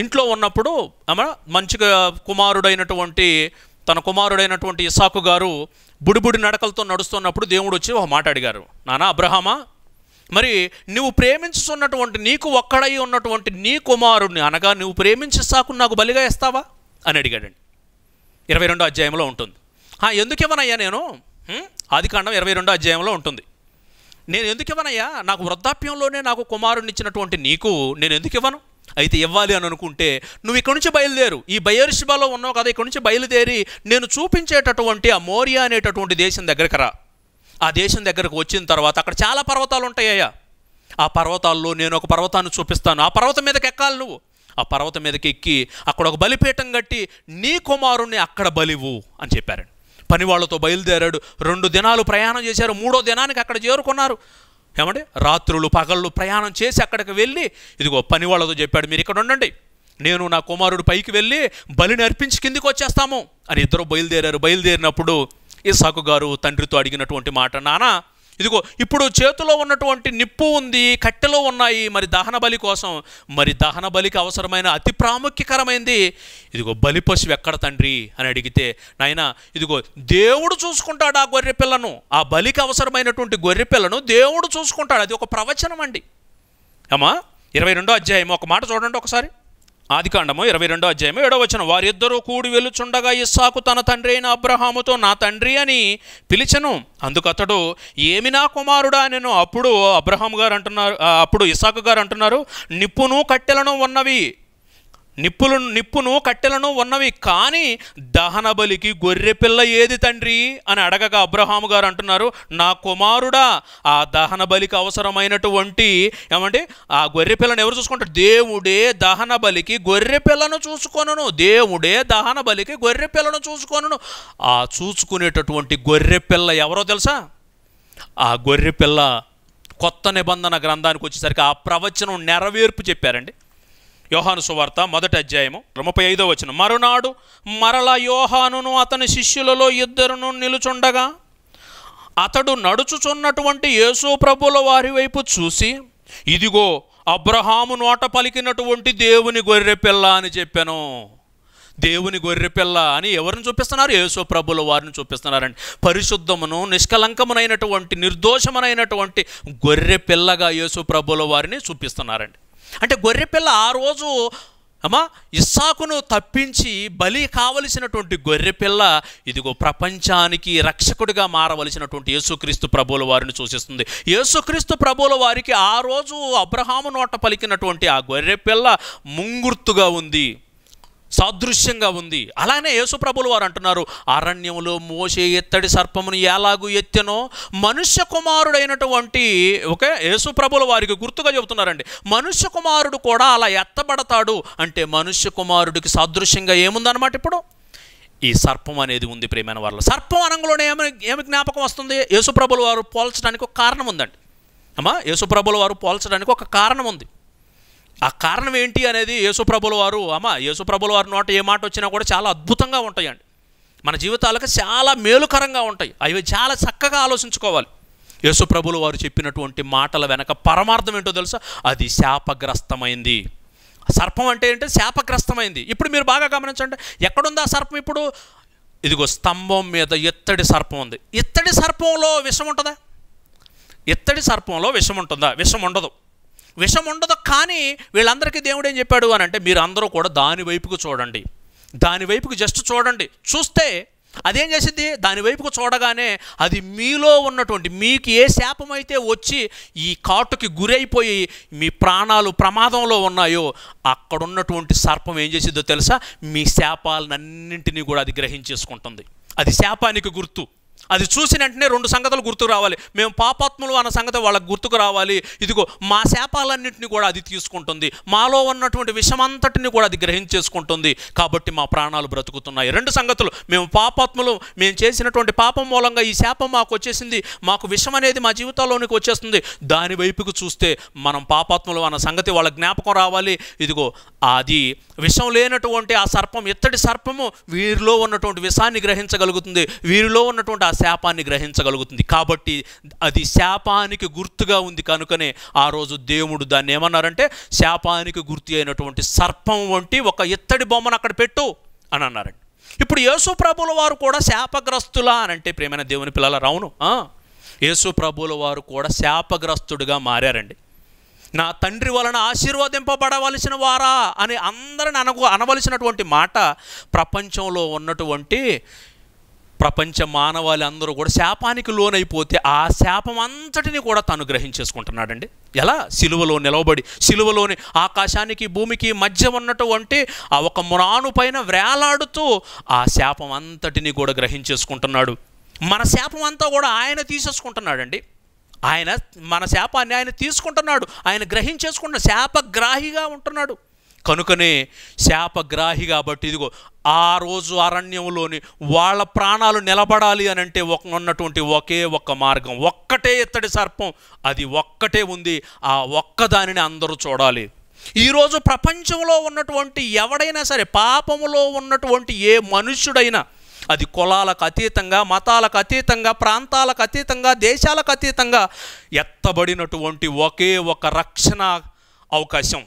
[SPEAKER 1] ఇంట్లో ఉన్నప్పుడు అమ్మ మంచిగా కుమారుడైనటువంటి తన కుమారుడైనటువంటి ఇసాకు గారు బుడిబుడి నడకలతో నడుస్తున్నప్పుడు దేవుడు వచ్చి ఒక మాట అడిగారు నానా అబ్రహామా మరి నువ్వు ప్రేమించుతున్నటువంటి నీకు ఒక్కడై ఉన్నటువంటి నీ కుమారుడిని అనగా నువ్వు ప్రేమించి సాకు నాకు బలిగా ఇస్తావా అని అడిగాడండి ఇరవై రెండో అధ్యాయంలో ఉంటుంది ఎందుకు ఇవ్వనయ్యా నేను ఆది కాండం ఇరవై రెండో అధ్యాయంలో ఉంటుంది నేను ఎందుకు ఇవ్వనయ్యా నాకు వృద్ధాప్యంలోనే నాకు కుమారుడిని ఇచ్చినటువంటి నీకు నేను ఎందుకు ఇవ్వను అయితే ఇవ్వాలి అని అనుకుంటే నువ్వు ఇక్కడి నుంచి బయలుదేరు ఈ బయర్షిబాలో ఉన్నావు కదా ఇక్కడ నుంచి బయలుదేరి నేను చూపించేటటువంటి ఆ మోరియా అనేటటువంటి దేశం దగ్గరకు రా ఆ దేశం దగ్గరకు వచ్చిన తర్వాత అక్కడ చాలా పర్వతాలు ఉంటాయ్యా ఆ పర్వతాల్లో నేను ఒక పర్వతాన్ని చూపిస్తాను ఆ పర్వతం మీదకి ఎక్కాలి నువ్వు ఆ పర్వతం మీదకి ఎక్కి అక్కడ ఒక బలిపీఠం కట్టి నీ కుమారుణ్ణి అక్కడ బలివు అని చెప్పారండి పనివాళ్లతో బయలుదేరాడు రెండు దినాలు ప్రయాణం చేశారు మూడో దినానికి అక్కడ చేరుకున్నారు ఏమంటే రాత్రులు పగళ్ళు ప్రయాణం చేసి అక్కడికి వెళ్ళి ఇదిగో పని వాళ్ళతో చెప్పాడు మీరు ఇక్కడ ఉండండి నేను నా కుమారుడు పైకి వెళ్ళి బలిని అర్పించి కిందికి వచ్చేస్తాము అని ఇద్దరు బయలుదేరారు బయలుదేరినప్పుడు ఇసాకు గారు తండ్రితో అడిగినటువంటి మాట నానా ఇదిగో ఇప్పుడు చేతిలో ఉన్నటువంటి నిప్పు ఉంది కట్టెలో ఉన్నాయి మరి దహన బలి కోసం మరి దహన బలికి అవసరమైన అతి ప్రాముఖ్యకరమైనది ఇదిగో బలి పశువు ఎక్కడ తండ్రి అని అడిగితే నాయన ఇదిగో దేవుడు చూసుకుంటాడు ఆ గొర్రె పిల్లను ఆ బలికి అవసరమైనటువంటి గొర్రె పిల్లను దేవుడు చూసుకుంటాడు అది ఒక ప్రవచనం అండి అమ్మా ఇరవై రెండో అధ్యాయం ఒక మాట చూడండి ఒకసారి ఆదికాండము ఇరవై రెండో అధ్యాయము ఏడో వచ్చిన వారిద్దరూ కూడి వెలుచుండగా ఇస్సాకు తన తండ్రి అయిన అబ్రహాముతో నా తండ్రి అని పిలిచను అందుకతడు ఏమి నా కుమారుడా నేను అప్పుడు అబ్రహాం గారు అంటున్నారు అప్పుడు ఇస్సాకు గారు అంటున్నారు నిప్పును కట్టెలను ఉన్నవి నిప్పులు నిప్పును కట్టెలను ఉన్నవి కానీ దహన బలికి గొర్రెపిల్ల ఏది తండ్రి అని అడగగా అబ్రహాము గారు అంటున్నారు నా కుమారుడా ఆ దహన బలికి అవసరమైనటువంటి ఏమంటే ఆ గొర్రె పిల్లను ఎవరు చూసుకుంటారు దేవుడే దహన బలికి గొర్రె పిల్లను చూసుకొనను దేవుడే దహన బలికి గొర్రె పిల్లను చూసుకొనను ఆ చూసుకునేటటువంటి గొర్రె పిల్ల ఎవరో తెలుసా ఆ గొర్రె పిల్ల కొత్త నిబంధన గ్రంథానికి వచ్చేసరికి ఆ ప్రవచనం నెరవేర్పు చెప్పారండి యోహాను సువార్త మొదటి అధ్యాయము ముప్పై ఐదో వచ్చిన మరునాడు మరల యోహానును అతని శిష్యులలో ఇద్దరును నిలుచుండగా అతడు నడుచుచున్నటువంటి యేసు ప్రభుల వారి వైపు చూసి ఇదిగో అబ్రహాము నోట పలికినటువంటి దేవుని గొర్రెపిల్ల అని చెప్పాను దేవుని గొర్రెపిల్ల అని ఎవరిని చూపిస్తున్నారు యేసు ప్రభుల వారిని చూపిస్తున్నారండి పరిశుద్ధమును నిష్కలంకమునైనటువంటి నిర్దోషమునైనటువంటి గొర్రెపిల్లగా యేసు ప్రభుల వారిని చూపిస్తున్నారండి అంటే గొర్రెపిల్ల ఆ రోజు అమ్మా ఇస్సాకును తప్పించి బలి కావలసినటువంటి గొర్రెపిల్ల ఇదిగో ప్రపంచానికి రక్షకుడిగా మారవలసినటువంటి యేసుక్రీస్తు ప్రభుల వారిని సూచిస్తుంది యేసుక్రీస్తు ప్రభుల వారికి ఆ రోజు అబ్రహాము నోట పలికినటువంటి ఆ గొర్రెపిల్ల ముంగుర్తుగా ఉంది సాదృశ్యంగా ఉంది అలానే యేసుప్రభులు వారు అంటున్నారు అరణ్యంలో మోసే ఎత్తడి సర్పమును ఎలాగూ ఎత్తెనో మనుష్య కుమారుడైనటువంటి ఓకే యేసుప్రభులు వారికి గుర్తుగా చెబుతున్నారండి మనుష్య కుమారుడు కూడా అలా ఎత్తబడతాడు అంటే మనుష్య కుమారుడికి సాదృశ్యంగా ఏముందన్నమాట ఇప్పుడు ఈ సర్పం అనేది ఉంది ప్రేమైన వారిలో సర్పం అనంగంలోనే ఏమి ఏమి జ్ఞాపకం వస్తుంది యేసుప్రభులు వారు పోల్చడానికి ఒక కారణం ఉందండి అమ్మా యేసుప్రభులు వారు పోల్చడానికి ఒక కారణం ఉంది ఆ కారణం ఏంటి అనేది యేసుప్రభుల వారు అమ్మ యేసుప్రభుల వారి నోట ఏ మాట వచ్చినా కూడా చాలా అద్భుతంగా ఉంటాయండి మన జీవితాలకు చాలా మేలుకరంగా ఉంటాయి అవి చాలా చక్కగా ఆలోచించుకోవాలి యేసుప్రభుల వారు చెప్పినటువంటి మాటల వెనక పరమార్థం ఏంటో తెలుసా అది శాపగ్రస్తమైంది సర్పం అంటే ఏంటంటే శాపగ్రస్తమైంది ఇప్పుడు మీరు బాగా గమనించండి ఎక్కడుంది ఆ సర్పం ఇప్పుడు ఇదిగో స్తంభం మీద ఎత్తడి సర్పం ఉంది ఎత్తడి సర్పంలో విషం ఉంటుందా ఎత్తడి సర్పంలో విషం ఉంటుందా విషం ఉండదు విషం ఉండదు కానీ వీళ్ళందరికీ దేవుడు ఏం చెప్పాడు అని అంటే మీరు అందరూ కూడా దాని వైపుకు చూడండి దాని వైపుకు జస్ట్ చూడండి చూస్తే అదేం చేసింది దాని వైపుకు చూడగానే అది మీలో ఉన్నటువంటి మీకు ఏ శాపం అయితే వచ్చి ఈ కాటుకి గురైపోయి మీ ప్రాణాలు ప్రమాదంలో ఉన్నాయో అక్కడున్నటువంటి సర్పం ఏం చేసిందో తెలుసా మీ శాపాలనన్నింటినీ కూడా అది గ్రహించేసుకుంటుంది అది శాపానికి గుర్తు అది చూసిన వెంటనే రెండు సంగతులు గుర్తుకు రావాలి మేము పాపాత్ములు అన్న సంగతి వాళ్ళకి గుర్తుకు రావాలి ఇదిగో మా శాపాలన్నింటినీ కూడా అది తీసుకుంటుంది మాలో ఉన్నటువంటి విషమంతటిని కూడా అది గ్రహించేసుకుంటుంది కాబట్టి మా ప్రాణాలు బ్రతుకుతున్నాయి రెండు సంగతులు మేము పాపాత్ములు మేము చేసినటువంటి పాపం మూలంగా ఈ శాపం మాకు వచ్చేసింది మాకు విషం అనేది మా జీవితాల్లోనికి వచ్చేస్తుంది దాని వైపుకు చూస్తే మనం పాపాత్ములు అన్న సంగతి వాళ్ళ జ్ఞాపకం రావాలి ఇదిగో అది విషం లేనటువంటి ఆ సర్పం ఎత్తటి సర్పము వీరిలో ఉన్నటువంటి విషాన్ని గ్రహించగలుగుతుంది వీరిలో ఉన్నటువంటి ఆ శాపాన్ని గ్రహించగలుగుతుంది కాబట్టి అది శాపానికి గుర్తుగా ఉంది కనుకనే ఆ రోజు దేవుడు దాన్ని ఏమన్నారంటే శాపానికి గుర్తు అయినటువంటి సర్పం వంటి ఒక ఎత్తడి బొమ్మను అక్కడ పెట్టు అని అన్నారండి ఇప్పుడు యేసు ప్రభుల వారు కూడా శాపగ్రస్తులా అని అంటే ప్రేమైన దేవుని పిల్లల రావును యేసు ప్రభుల వారు కూడా శాపగ్రస్తుడిగా మారారండి నా తండ్రి వలన ఆశీర్వదింపబడవలసిన వారా అని అందరిని అనగు అనవలసినటువంటి మాట ప్రపంచంలో ఉన్నటువంటి ప్రపంచ మానవాళి అందరూ కూడా శాపానికి లోనైపోతే ఆ శాపం అంతటిని కూడా తాను గ్రహించేసుకుంటున్నాడండి ఎలా సిలువలో నిలవబడి సిలువలోని ఆకాశానికి భూమికి మధ్య ఉన్నటువంటి ఆ ఒక మురాను పైన వ్రేలాడుతూ ఆ శాపం అంతటిని కూడా గ్రహించేసుకుంటున్నాడు మన శాపం అంతా కూడా ఆయన తీసేసుకుంటున్నాడండి ఆయన మన శాపాన్ని ఆయన తీసుకుంటున్నాడు ఆయన గ్రహించేసుకుంటున్న శాపగ్రాహిగా ఉంటున్నాడు కనుకనే శాపగ్రాహి కాబట్టి ఇదిగో ఆ రోజు అరణ్యంలోని వాళ్ళ ప్రాణాలు నిలబడాలి అని అంటే ఒక ఉన్నటువంటి ఒకే ఒక్క మార్గం ఒక్కటే ఇత్తడి సర్పం అది ఒక్కటే ఉంది ఆ ఒక్కదానిని అందరూ చూడాలి ఈరోజు ప్రపంచంలో ఉన్నటువంటి ఎవడైనా సరే పాపములో ఉన్నటువంటి ఏ మనుష్యుడైనా అది కులాలకు అతీతంగా మతాలకు అతీతంగా ప్రాంతాలకు అతీతంగా దేశాలకు అతీతంగా ఎత్తబడినటువంటి ఒకే ఒక రక్షణ అవకాశం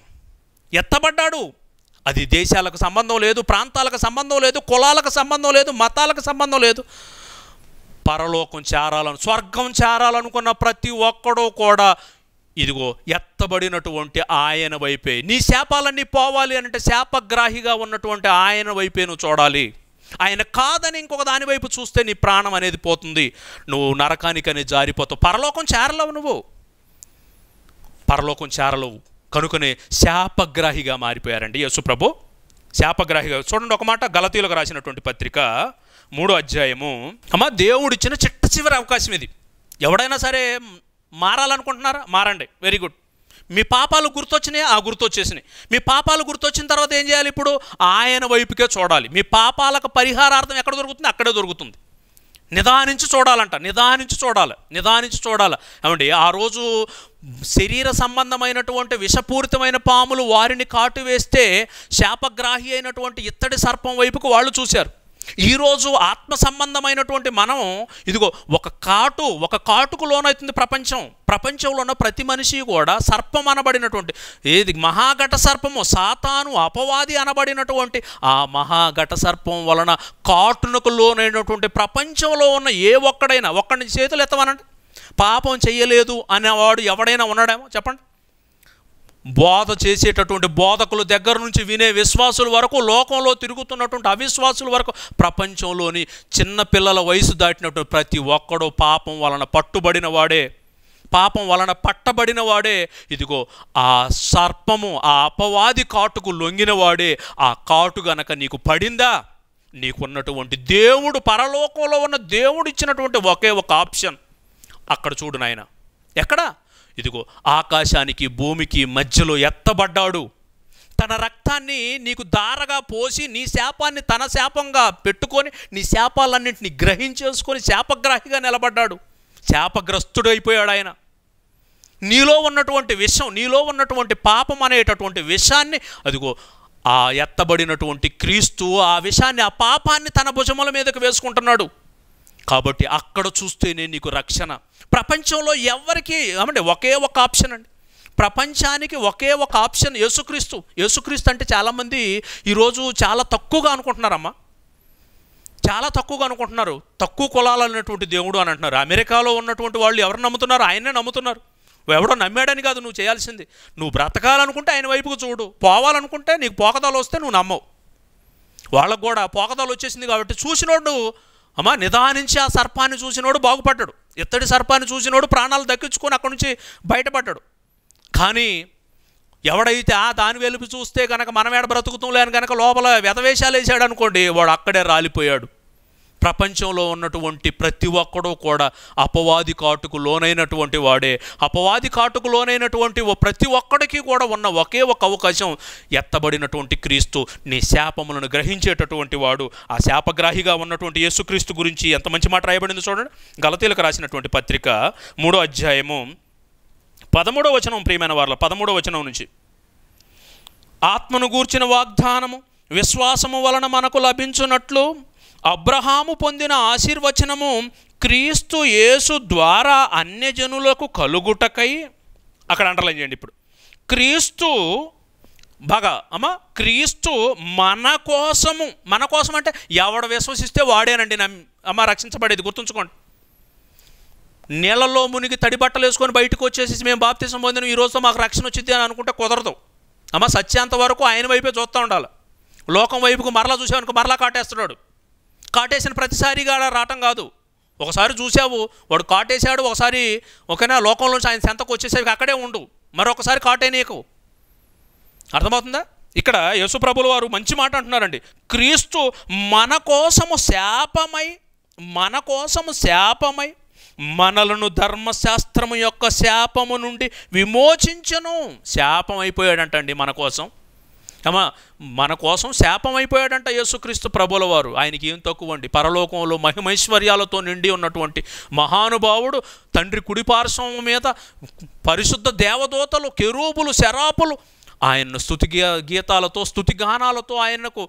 [SPEAKER 1] ఎత్తబడ్డాడు అది దేశాలకు సంబంధం లేదు ప్రాంతాలకు సంబంధం లేదు కులాలకు సంబంధం లేదు మతాలకు సంబంధం లేదు పరలోకం చేరాలను స్వర్గం చేరాలనుకున్న ప్రతి ఒక్కడూ కూడా ఇదిగో ఎత్తబడినటువంటి ఆయన వైపే నీ శాపాలన్నీ పోవాలి అంటే శాపగ్రాహిగా ఉన్నటువంటి ఆయన వైపే నువ్వు చూడాలి ఆయన కాదని ఇంకొక దాని వైపు చూస్తే నీ ప్రాణం అనేది పోతుంది నువ్వు నరకానికనే జారిపోతావు పరలోకం చేరలేవు నువ్వు పరలోకం చేరలేవు కనుకనే శాపగ్రాహిగా మారిపోయారండి యేసుప్రభు శాపగ్రాహిగా చూడండి ఒక మాట గలతీలకు రాసినటువంటి పత్రిక మూడో అధ్యాయము అమ్మ దేవుడిచ్చిన చిట్ట చివరి అవకాశం ఇది ఎవడైనా సరే మారాలనుకుంటున్నారా మారండి వెరీ గుడ్ మీ పాపాలు గుర్తొచ్చినాయి ఆ గుర్తొచ్చేసినాయి మీ పాపాలు గుర్తొచ్చిన తర్వాత ఏం చేయాలి ఇప్పుడు ఆయన వైపుకే చూడాలి మీ పాపాలకు పరిహారార్థం ఎక్కడ దొరుకుతుంది అక్కడే దొరుకుతుంది నిదానించి చూడాలంట నిదానించి చూడాలి నిదానించి చూడాలి ఏమండి ఆ రోజు శరీర సంబంధమైనటువంటి విషపూరితమైన పాములు వారిని కాటు వేస్తే శాపగ్రాహి అయినటువంటి ఇత్తడి సర్పం వైపుకు వాళ్ళు చూశారు ఈరోజు ఆత్మ సంబంధమైనటువంటి మనం ఇదిగో ఒక కాటు ఒక కాటుకు లోనవుతుంది ప్రపంచం ప్రపంచంలో ఉన్న ప్రతి మనిషి కూడా సర్పం అనబడినటువంటి ఏది మహాఘట సర్పము సాతాను అపవాది అనబడినటువంటి ఆ మహాఘట సర్పం వలన కాటునకు లోనైనటువంటి ప్రపంచంలో ఉన్న ఏ ఒక్కడైనా ఒక్కడిని చేతులు ఎత్తమనండి పాపం చేయలేదు అనేవాడు ఎవడైనా ఉన్నాడేమో చెప్పండి బోధ చేసేటటువంటి బోధకుల దగ్గర నుంచి వినే విశ్వాసుల వరకు లోకంలో తిరుగుతున్నటువంటి అవిశ్వాసుల వరకు ప్రపంచంలోని చిన్నపిల్లల వయసు దాటినటువంటి ప్రతి ఒక్కడూ పాపం వలన పట్టుబడిన వాడే పాపం వలన పట్టబడిన వాడే ఇదిగో ఆ సర్పము ఆ అపవాది కాటుకు లొంగినవాడే ఆ కాటు గనక నీకు పడిందా నీకున్నటువంటి దేవుడు పరలోకంలో ఉన్న దేవుడు ఇచ్చినటువంటి ఒకే ఒక ఆప్షన్ అక్కడ చూడు నాయన ఎక్కడా ఇదిగో ఆకాశానికి భూమికి మధ్యలో ఎత్తబడ్డాడు తన రక్తాన్ని నీకు దారగా పోసి నీ శాపాన్ని తన శాపంగా పెట్టుకొని నీ శాపాలన్నింటినీ గ్రహించేసుకొని శాపగ్రాహిగా నిలబడ్డాడు శాపగ్రస్తుడైపోయాడు ఆయన నీలో ఉన్నటువంటి విషం నీలో ఉన్నటువంటి పాపం అనేటటువంటి విషాన్ని అదిగో ఆ ఎత్తబడినటువంటి క్రీస్తు ఆ విషాన్ని ఆ పాపాన్ని తన భుజముల మీదకు వేసుకుంటున్నాడు కాబట్టి అక్కడ చూస్తేనే నీకు రక్షణ ప్రపంచంలో ఎవరికి ఏమంటే ఒకే ఒక ఆప్షన్ అండి ప్రపంచానికి ఒకే ఒక ఆప్షన్ యేసుక్రీస్తు యేసుక్రీస్తు అంటే చాలామంది ఈరోజు చాలా తక్కువగా అనుకుంటున్నారమ్మా చాలా తక్కువగా అనుకుంటున్నారు తక్కువ కులాలు అన్నటువంటి దేవుడు అని అంటున్నారు అమెరికాలో ఉన్నటువంటి వాళ్ళు ఎవరు నమ్ముతున్నారు ఆయనే నమ్ముతున్నారు ఎవడో నమ్మాడని కాదు నువ్వు చేయాల్సింది నువ్వు బ్రతకాలనుకుంటే ఆయన వైపుకు చూడు పోవాలనుకుంటే నీకు పోకదాలు వస్తే నువ్వు నమ్మవు వాళ్ళకు కూడా పోకదాలు వచ్చేసింది కాబట్టి చూసినోడు అమ్మా నిదానించి ఆ సర్పాన్ని చూసినోడు బాగుపడ్డాడు ఇత్తడి సర్పాన్ని చూసినోడు ప్రాణాలు దక్కించుకొని అక్కడి నుంచి బయటపడ్డాడు కానీ ఎవడైతే ఆ దాని వెలుపు చూస్తే కనుక మనమేడ ఏడ అని కనుక లోపల వెధవేషాలు వేసాడు అనుకోండి వాడు అక్కడే రాలిపోయాడు ప్రపంచంలో ఉన్నటువంటి ప్రతి ఒక్కడూ కూడా అపవాది కాటుకు లోనైనటువంటి వాడే అపవాది కాటుకు లోనైనటువంటి ప్రతి ఒక్కడికి కూడా ఉన్న ఒకే ఒక అవకాశం ఎత్తబడినటువంటి క్రీస్తు నీ శాపములను గ్రహించేటటువంటి వాడు ఆ శాపగ్రాహిగా ఉన్నటువంటి యేసుక్రీస్తు గురించి ఎంత మంచి మాట రాయబడింది చూడండి గలతీలకు రాసినటువంటి పత్రిక మూడో అధ్యాయము పదమూడో వచనం ప్రియమైన వార్ల పదమూడో వచనం నుంచి ఆత్మను గూర్చిన వాగ్దానము విశ్వాసము వలన మనకు లభించున్నట్లు అబ్రహాము పొందిన ఆశీర్వచనము క్రీస్తు యేసు ద్వారా అన్యజనులకు కలుగుటకై అక్కడ అండర్లైన్ చేయండి ఇప్పుడు క్రీస్తు భగ అమ్మ క్రీస్తు మన కోసము మన కోసం అంటే ఎవడ విశ్వసిస్తే వాడేనండి అమ్మ రక్షించబడేది గుర్తుంచుకోండి నీళ్ళలో మునిగి తడి బట్టలు వేసుకొని బయటకు వచ్చేసి మేము బాప్తి పొందిన ఈ మాకు రక్షణ వచ్చింది అని అనుకుంటే కుదరదు అమ్మ సత్యాంత వరకు ఆయన వైపే చూస్తూ ఉండాలి లోకం వైపుకు మరలా చూసేవానికి మరలా కాటేస్తున్నాడు కాటేసిన ప్రతిసారి కాడ రావటం కాదు ఒకసారి చూసావు వాడు కాటేశాడు ఒకసారి ఒకనా లోకంలోంచి ఆయన సెంతకు వచ్చేసేవి అక్కడే ఉండు మరొకసారి కాటే నీకు అర్థమవుతుందా ఇక్కడ యేసుప్రభులు వారు మంచి మాట అంటున్నారండి క్రీస్తు మన కోసము శాపమై మన కోసము శాపమై మనలను ధర్మశాస్త్రము యొక్క శాపము నుండి విమోచించను శాపం అయిపోయాడంటండి మన కోసం అమ్మా మన కోసం శాపం అయిపోయాడంట యేసుక్రీస్తు ప్రభుల వారు ఆయనకి ఏం తక్కువ అండి పరలోకంలో మహిమైశ్వర్యాలతో నిండి ఉన్నటువంటి మహానుభావుడు తండ్రి కుడిపార్శ్వం మీద పరిశుద్ధ దేవదూతలు కెరూపులు శరాపులు ఆయన్ను స్థుతి గీతాలతో స్థుతిగానాలతో ఆయనకు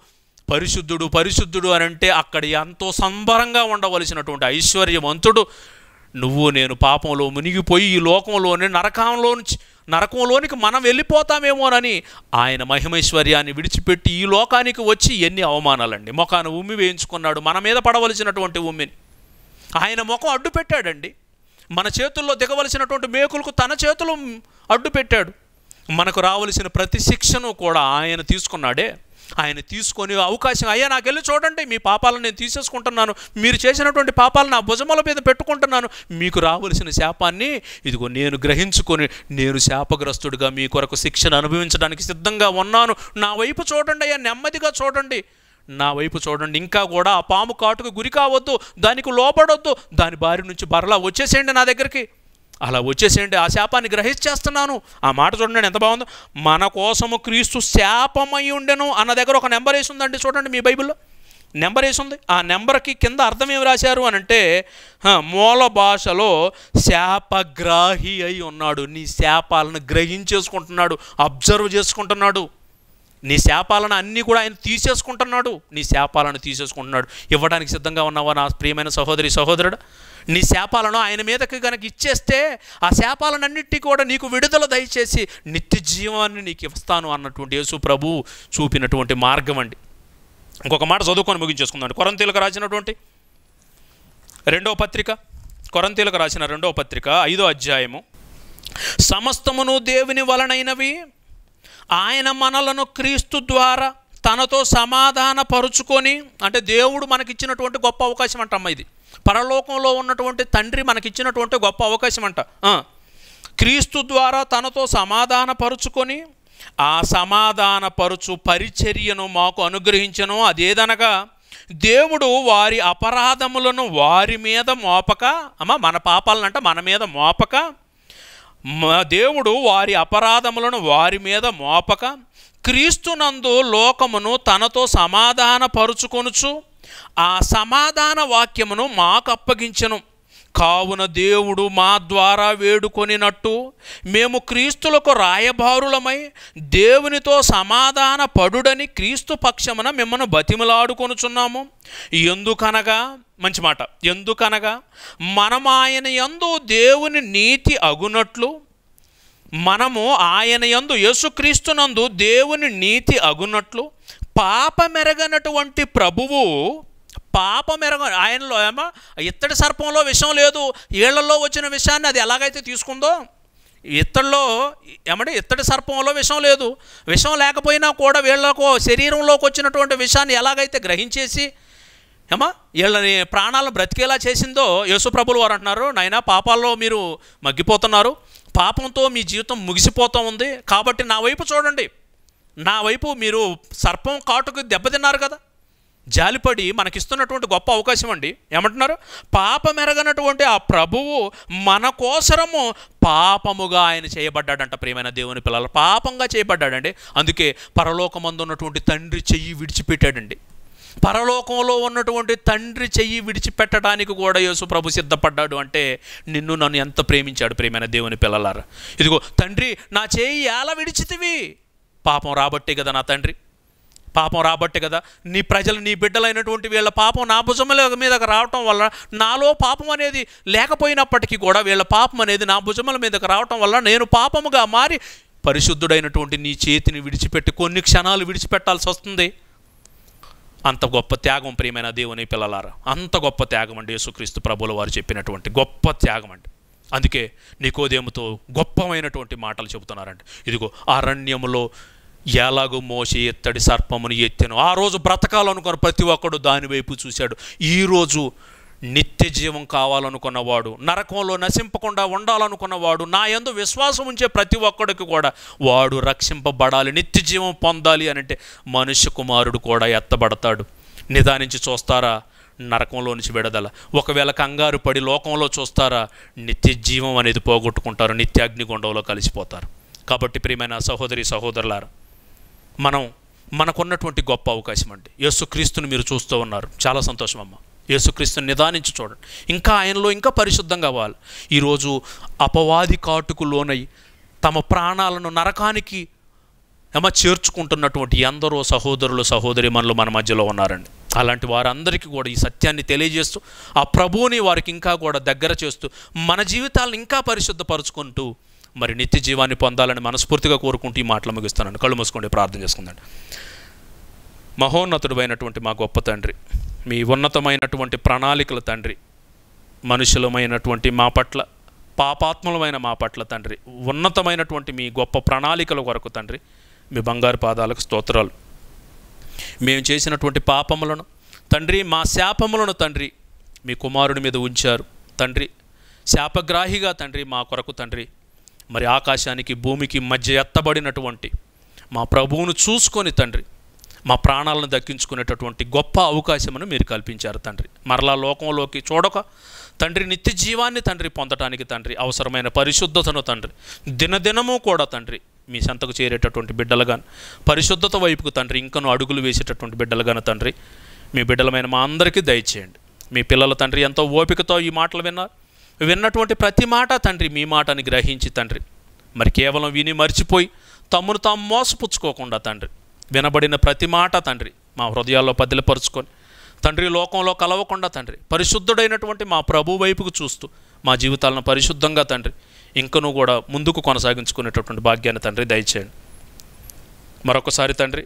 [SPEAKER 1] పరిశుద్ధుడు పరిశుద్ధుడు అని అంటే అక్కడ ఎంతో సంబరంగా ఉండవలసినటువంటి ఐశ్వర్యవంతుడు నువ్వు నేను పాపంలో మునిగిపోయి ఈ లోకంలోనే నరకంలో నుంచి నరకంలోనికి మనం వెళ్ళిపోతామేమోనని ఆయన మహిమైశ్వర్యాన్ని విడిచిపెట్టి ఈ లోకానికి వచ్చి ఎన్ని అవమానాలండి మొఖాన ఉమ్మి వేయించుకున్నాడు మన మీద పడవలసినటువంటి ఉమ్మిని ఆయన ముఖం అడ్డు పెట్టాడండి మన చేతుల్లో దిగవలసినటువంటి మేకులకు తన చేతులు అడ్డు పెట్టాడు మనకు రావలసిన ప్రతి శిక్షను కూడా ఆయన తీసుకున్నాడే ఆయన తీసుకొని అవకాశం అయ్యా నాకు వెళ్ళి చూడండి మీ పాపాలను నేను తీసేసుకుంటున్నాను మీరు చేసినటువంటి పాపాలను నా భుజముల మీద పెట్టుకుంటున్నాను మీకు రావలసిన శాపాన్ని ఇదిగో నేను గ్రహించుకొని నేను శాపగ్రస్తుడిగా మీ కొరకు శిక్షను అనుభవించడానికి సిద్ధంగా ఉన్నాను నా వైపు చూడండి అయ్యా నెమ్మదిగా చూడండి నా వైపు చూడండి ఇంకా కూడా ఆ పాము కాటుకు గురి కావద్దు దానికి లోపడొద్దు దాని బారి నుంచి బరలా వచ్చేసేయండి నా దగ్గరికి అలా వచ్చేసేయండి ఆ శాపాన్ని గ్రహించేస్తున్నాను ఆ మాట చూడండి ఎంత బాగుందో మన కోసము క్రీస్తు శాపమై ఉండెను అన్న దగ్గర ఒక నెంబర్ వేసి ఉందండి చూడండి మీ బైబిల్లో నెంబర్ వేసి ఉంది ఆ నెంబర్కి కింద అర్థం ఏమి రాశారు అని అంటే మూల భాషలో శాపగ్రాహి అయి ఉన్నాడు నీ శాపాలను గ్రహించేసుకుంటున్నాడు అబ్జర్వ్ చేసుకుంటున్నాడు నీ శాపాలను అన్నీ కూడా ఆయన తీసేసుకుంటున్నాడు నీ శాపాలను తీసేసుకుంటున్నాడు ఇవ్వడానికి సిద్ధంగా ఉన్నావా నా ప్రియమైన సహోదరి సహోదరుడు నీ శాపాలను ఆయన మీదకి కనుక ఇచ్చేస్తే ఆ శాపాలన్నింటినీ కూడా నీకు విడుదల దయచేసి నిత్య జీవాన్ని నీకు ఇస్తాను అన్నటువంటి యేసు ప్రభు చూపినటువంటి మార్గం అండి ఇంకొక మాట చదువుకొని ముగించేసుకుందాం కొరంతీలకు రాసినటువంటి రెండవ పత్రిక కొరంతీలకు రాసిన రెండవ పత్రిక ఐదో అధ్యాయము సమస్తమును దేవుని వలనైనవి ఆయన మనలను క్రీస్తు ద్వారా తనతో సమాధాన పరుచుకొని అంటే దేవుడు మనకిచ్చినటువంటి గొప్ప అవకాశం అంటమ్మ ఇది పరలోకంలో ఉన్నటువంటి తండ్రి మనకిచ్చినటువంటి గొప్ప అవకాశం అంట క్రీస్తు ద్వారా తనతో సమాధానపరుచుకొని ఆ సమాధానపరుచు పరిచర్యను మాకు అనుగ్రహించను అదేదనగా దేవుడు వారి అపరాధములను వారి మీద మోపక అమ్మ మన పాపాలనంట మన మీద మోపక దేవుడు వారి అపరాధములను వారి మీద మోపక క్రీస్తునందు లోకమును తనతో సమాధానపరుచుకొనుచు ఆ సమాధాన వాక్యమును మాకు అప్పగించను కావున దేవుడు మా ద్వారా వేడుకొనినట్టు మేము క్రీస్తులకు రాయబారులమై దేవునితో సమాధాన పడుడని క్రీస్తు పక్షమున మిమ్మల్ని బతిమలాడుకొనుచున్నాము ఎందుకనగా మంచి మాట ఎందుకనగా మనం ఆయన ఎందు దేవుని నీతి అగునట్లు మనము ఆయన యందు యేసుక్రీస్తునందు దేవుని నీతి అగునట్లు పాపమెరగనటువంటి ప్రభువు పాపమెరగ ఆయనలో ఏమో ఇత్తడి సర్పంలో విషం లేదు ఏళ్లలో వచ్చిన విషయాన్ని అది ఎలాగైతే తీసుకుందో ఇత్తడిలో ఏమంటే ఇత్తడి సర్పంలో విషం లేదు విషం లేకపోయినా కూడా వీళ్ళకు శరీరంలోకి వచ్చినటువంటి విషయాన్ని ఎలాగైతే గ్రహించేసి ఏమా వీళ్ళని ప్రాణాలు బ్రతికేలా చేసిందో యేసుప్రభులు వారు అంటున్నారు నాయన పాపాల్లో మీరు మగ్గిపోతున్నారు పాపంతో మీ జీవితం ముగిసిపోతూ ఉంది కాబట్టి నా వైపు చూడండి నా వైపు మీరు సర్పం కాటుకు దెబ్బతిన్నారు కదా జాలిపడి మనకిస్తున్నటువంటి గొప్ప అవకాశం అండి ఏమంటున్నారు పాపం ఎరగనటువంటి ఆ ప్రభువు మన కోసరము పాపముగా ఆయన చేయబడ్డాడంట ప్రియమైన దేవుని పిల్లలు పాపంగా చేయబడ్డాడండి అందుకే పరలోకమందు ఉన్నటువంటి తండ్రి చెయ్యి విడిచిపెట్టాడండి పరలోకంలో ఉన్నటువంటి తండ్రి చెయ్యి విడిచిపెట్టడానికి కూడా యేసు ప్రభు సిద్ధపడ్డాడు అంటే నిన్ను నన్ను ఎంత ప్రేమించాడు ప్రియమైన దేవుని పిల్లలారా ఇదిగో తండ్రి నా చేయి ఎలా విడిచితివి పాపం రాబట్టే కదా నా తండ్రి పాపం రాబట్టే కదా నీ ప్రజలు నీ బిడ్డలైనటువంటి వీళ్ళ పాపం నా భుజముల మీదకు రావటం వల్ల నాలో పాపం అనేది లేకపోయినప్పటికీ కూడా వీళ్ళ పాపం అనేది నా భుజముల మీదకి రావటం వల్ల నేను పాపముగా మారి పరిశుద్ధుడైనటువంటి నీ చేతిని విడిచిపెట్టి కొన్ని క్షణాలు విడిచిపెట్టాల్సి వస్తుంది అంత గొప్ప త్యాగం ప్రియమైన దేవుని పిల్లలారా అంత గొప్ప త్యాగం అండి యేసుక్రీస్తు ప్రభుల వారు చెప్పినటువంటి గొప్ప త్యాగం అండి అందుకే నికోదేముతో గొప్పమైనటువంటి మాటలు చెబుతున్నారండి ఇదిగో అరణ్యములో ఎలాగో మోసే ఎత్తడి సర్పమును ఎత్తాను ఆ రోజు బ్రతకాలనుకున్న ప్రతి ఒక్కడు దాని వైపు చూశాడు ఈరోజు నిత్య జీవం కావాలనుకున్నవాడు నరకంలో నశింపకుండా ఉండాలనుకున్నవాడు నా ఎందు విశ్వాసం ఉంచే ప్రతి ఒక్కడికి కూడా వాడు రక్షింపబడాలి నిత్య జీవం పొందాలి అంటే మనుష్య కుమారుడు కూడా ఎత్తబడతాడు నిదానించి చూస్తారా నరకంలో నుంచి విడదల ఒకవేళ కంగారు పడి లోకంలో చూస్తారా నిత్య జీవం అనేది పోగొట్టుకుంటారు నిత్యాగ్నిగుండంలో కలిసిపోతారు కాబట్టి ప్రియమైన సహోదరి సహోదరులారా మనం మనకున్నటువంటి గొప్ప అవకాశం అండి యేసుక్రీస్తుని మీరు చూస్తూ ఉన్నారు చాలా సంతోషం అమ్మ యేసుక్రీస్తుని నిదానించి చూడండి ఇంకా ఆయనలో ఇంకా పరిశుద్ధంగా అవ్వాలి ఈరోజు అపవాది కాటుకు లోనై తమ ప్రాణాలను నరకానికి ఏమ చేర్చుకుంటున్నటువంటి ఎందరో సహోదరులు సహోదరి మనలు మన మధ్యలో ఉన్నారండి అలాంటి వారందరికీ కూడా ఈ సత్యాన్ని తెలియజేస్తూ ఆ ప్రభువుని వారికి ఇంకా కూడా దగ్గర చేస్తూ మన జీవితాలను ఇంకా పరిశుద్ధపరుచుకుంటూ మరి నిత్య జీవాన్ని పొందాలని మనస్ఫూర్తిగా కోరుకుంటూ ఈ మాటలు ముగిస్తున్నాను కళ్ళు మూసుకోండి ప్రార్థన చేసుకుందండి అయినటువంటి మా గొప్ప తండ్రి మీ ఉన్నతమైనటువంటి ప్రణాళికల తండ్రి మనుషులమైనటువంటి మా పట్ల పాపాత్మలమైన మా పట్ల తండ్రి ఉన్నతమైనటువంటి మీ గొప్ప ప్రణాళికల కొరకు తండ్రి మీ బంగారు పాదాలకు స్తోత్రాలు మేము చేసినటువంటి పాపములను తండ్రి మా శాపములను తండ్రి మీ కుమారుడి మీద ఉంచారు తండ్రి శాపగ్రాహిగా తండ్రి మా కొరకు తండ్రి మరి ఆకాశానికి భూమికి మధ్య ఎత్తబడినటువంటి మా ప్రభువును చూసుకొని తండ్రి మా ప్రాణాలను దక్కించుకునేటటువంటి గొప్ప అవకాశమును మీరు కల్పించారు తండ్రి మరలా లోకంలోకి చూడక తండ్రి నిత్య జీవాన్ని తండ్రి పొందటానికి తండ్రి అవసరమైన పరిశుద్ధతను తండ్రి దినదినము కూడా తండ్రి మీ సంతకు చేరేటటువంటి బిడ్డలుగాను పరిశుద్ధత వైపుకు తండ్రి ఇంకను అడుగులు వేసేటటువంటి బిడ్డలుగాను తండ్రి మీ బిడ్డలమైన మా అందరికీ దయచేయండి మీ పిల్లల తండ్రి ఎంతో ఓపికతో ఈ మాటలు విన్నారు విన్నటువంటి ప్రతి మాట తండ్రి మీ మాటని గ్రహించి తండ్రి మరి కేవలం విని మర్చిపోయి తమ్మును తాము మోసపుచ్చుకోకుండా తండ్రి వినబడిన ప్రతి మాట తండ్రి మా హృదయాల్లో పదిలపరుచుకొని తండ్రి లోకంలో కలవకుండా తండ్రి పరిశుద్ధుడైనటువంటి మా ప్రభు వైపుకు చూస్తూ మా జీవితాలను పరిశుద్ధంగా తండ్రి ఇంకను కూడా ముందుకు కొనసాగించుకునేటటువంటి భాగ్యాన్ని తండ్రి దయచేయండి మరొకసారి తండ్రి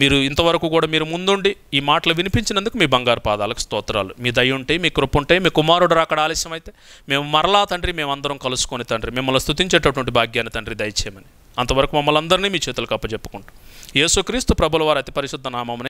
[SPEAKER 1] మీరు ఇంతవరకు కూడా మీరు ముందుండి ఈ మాటలు వినిపించినందుకు మీ బంగారు పాదాలకు స్తోత్రాలు మీ దయ ఉంటే మీ కృప ఉంటే మీ కుమారుడు అక్కడ ఆలస్యం అయితే మేము మరలా తండ్రి మేమందరం కలుసుకొని తండ్రి మిమ్మల్ని స్థుతించేటటువంటి భాగ్యాన్ని తండ్రి దయచేయమని అంతవరకు మమ్మల్ని అందరినీ మీ చేతులు అప్పచెప్పుకుంటాం యేసుక్రీస్తు ప్రభుల వారి అతి పరిశుద్ధ నామం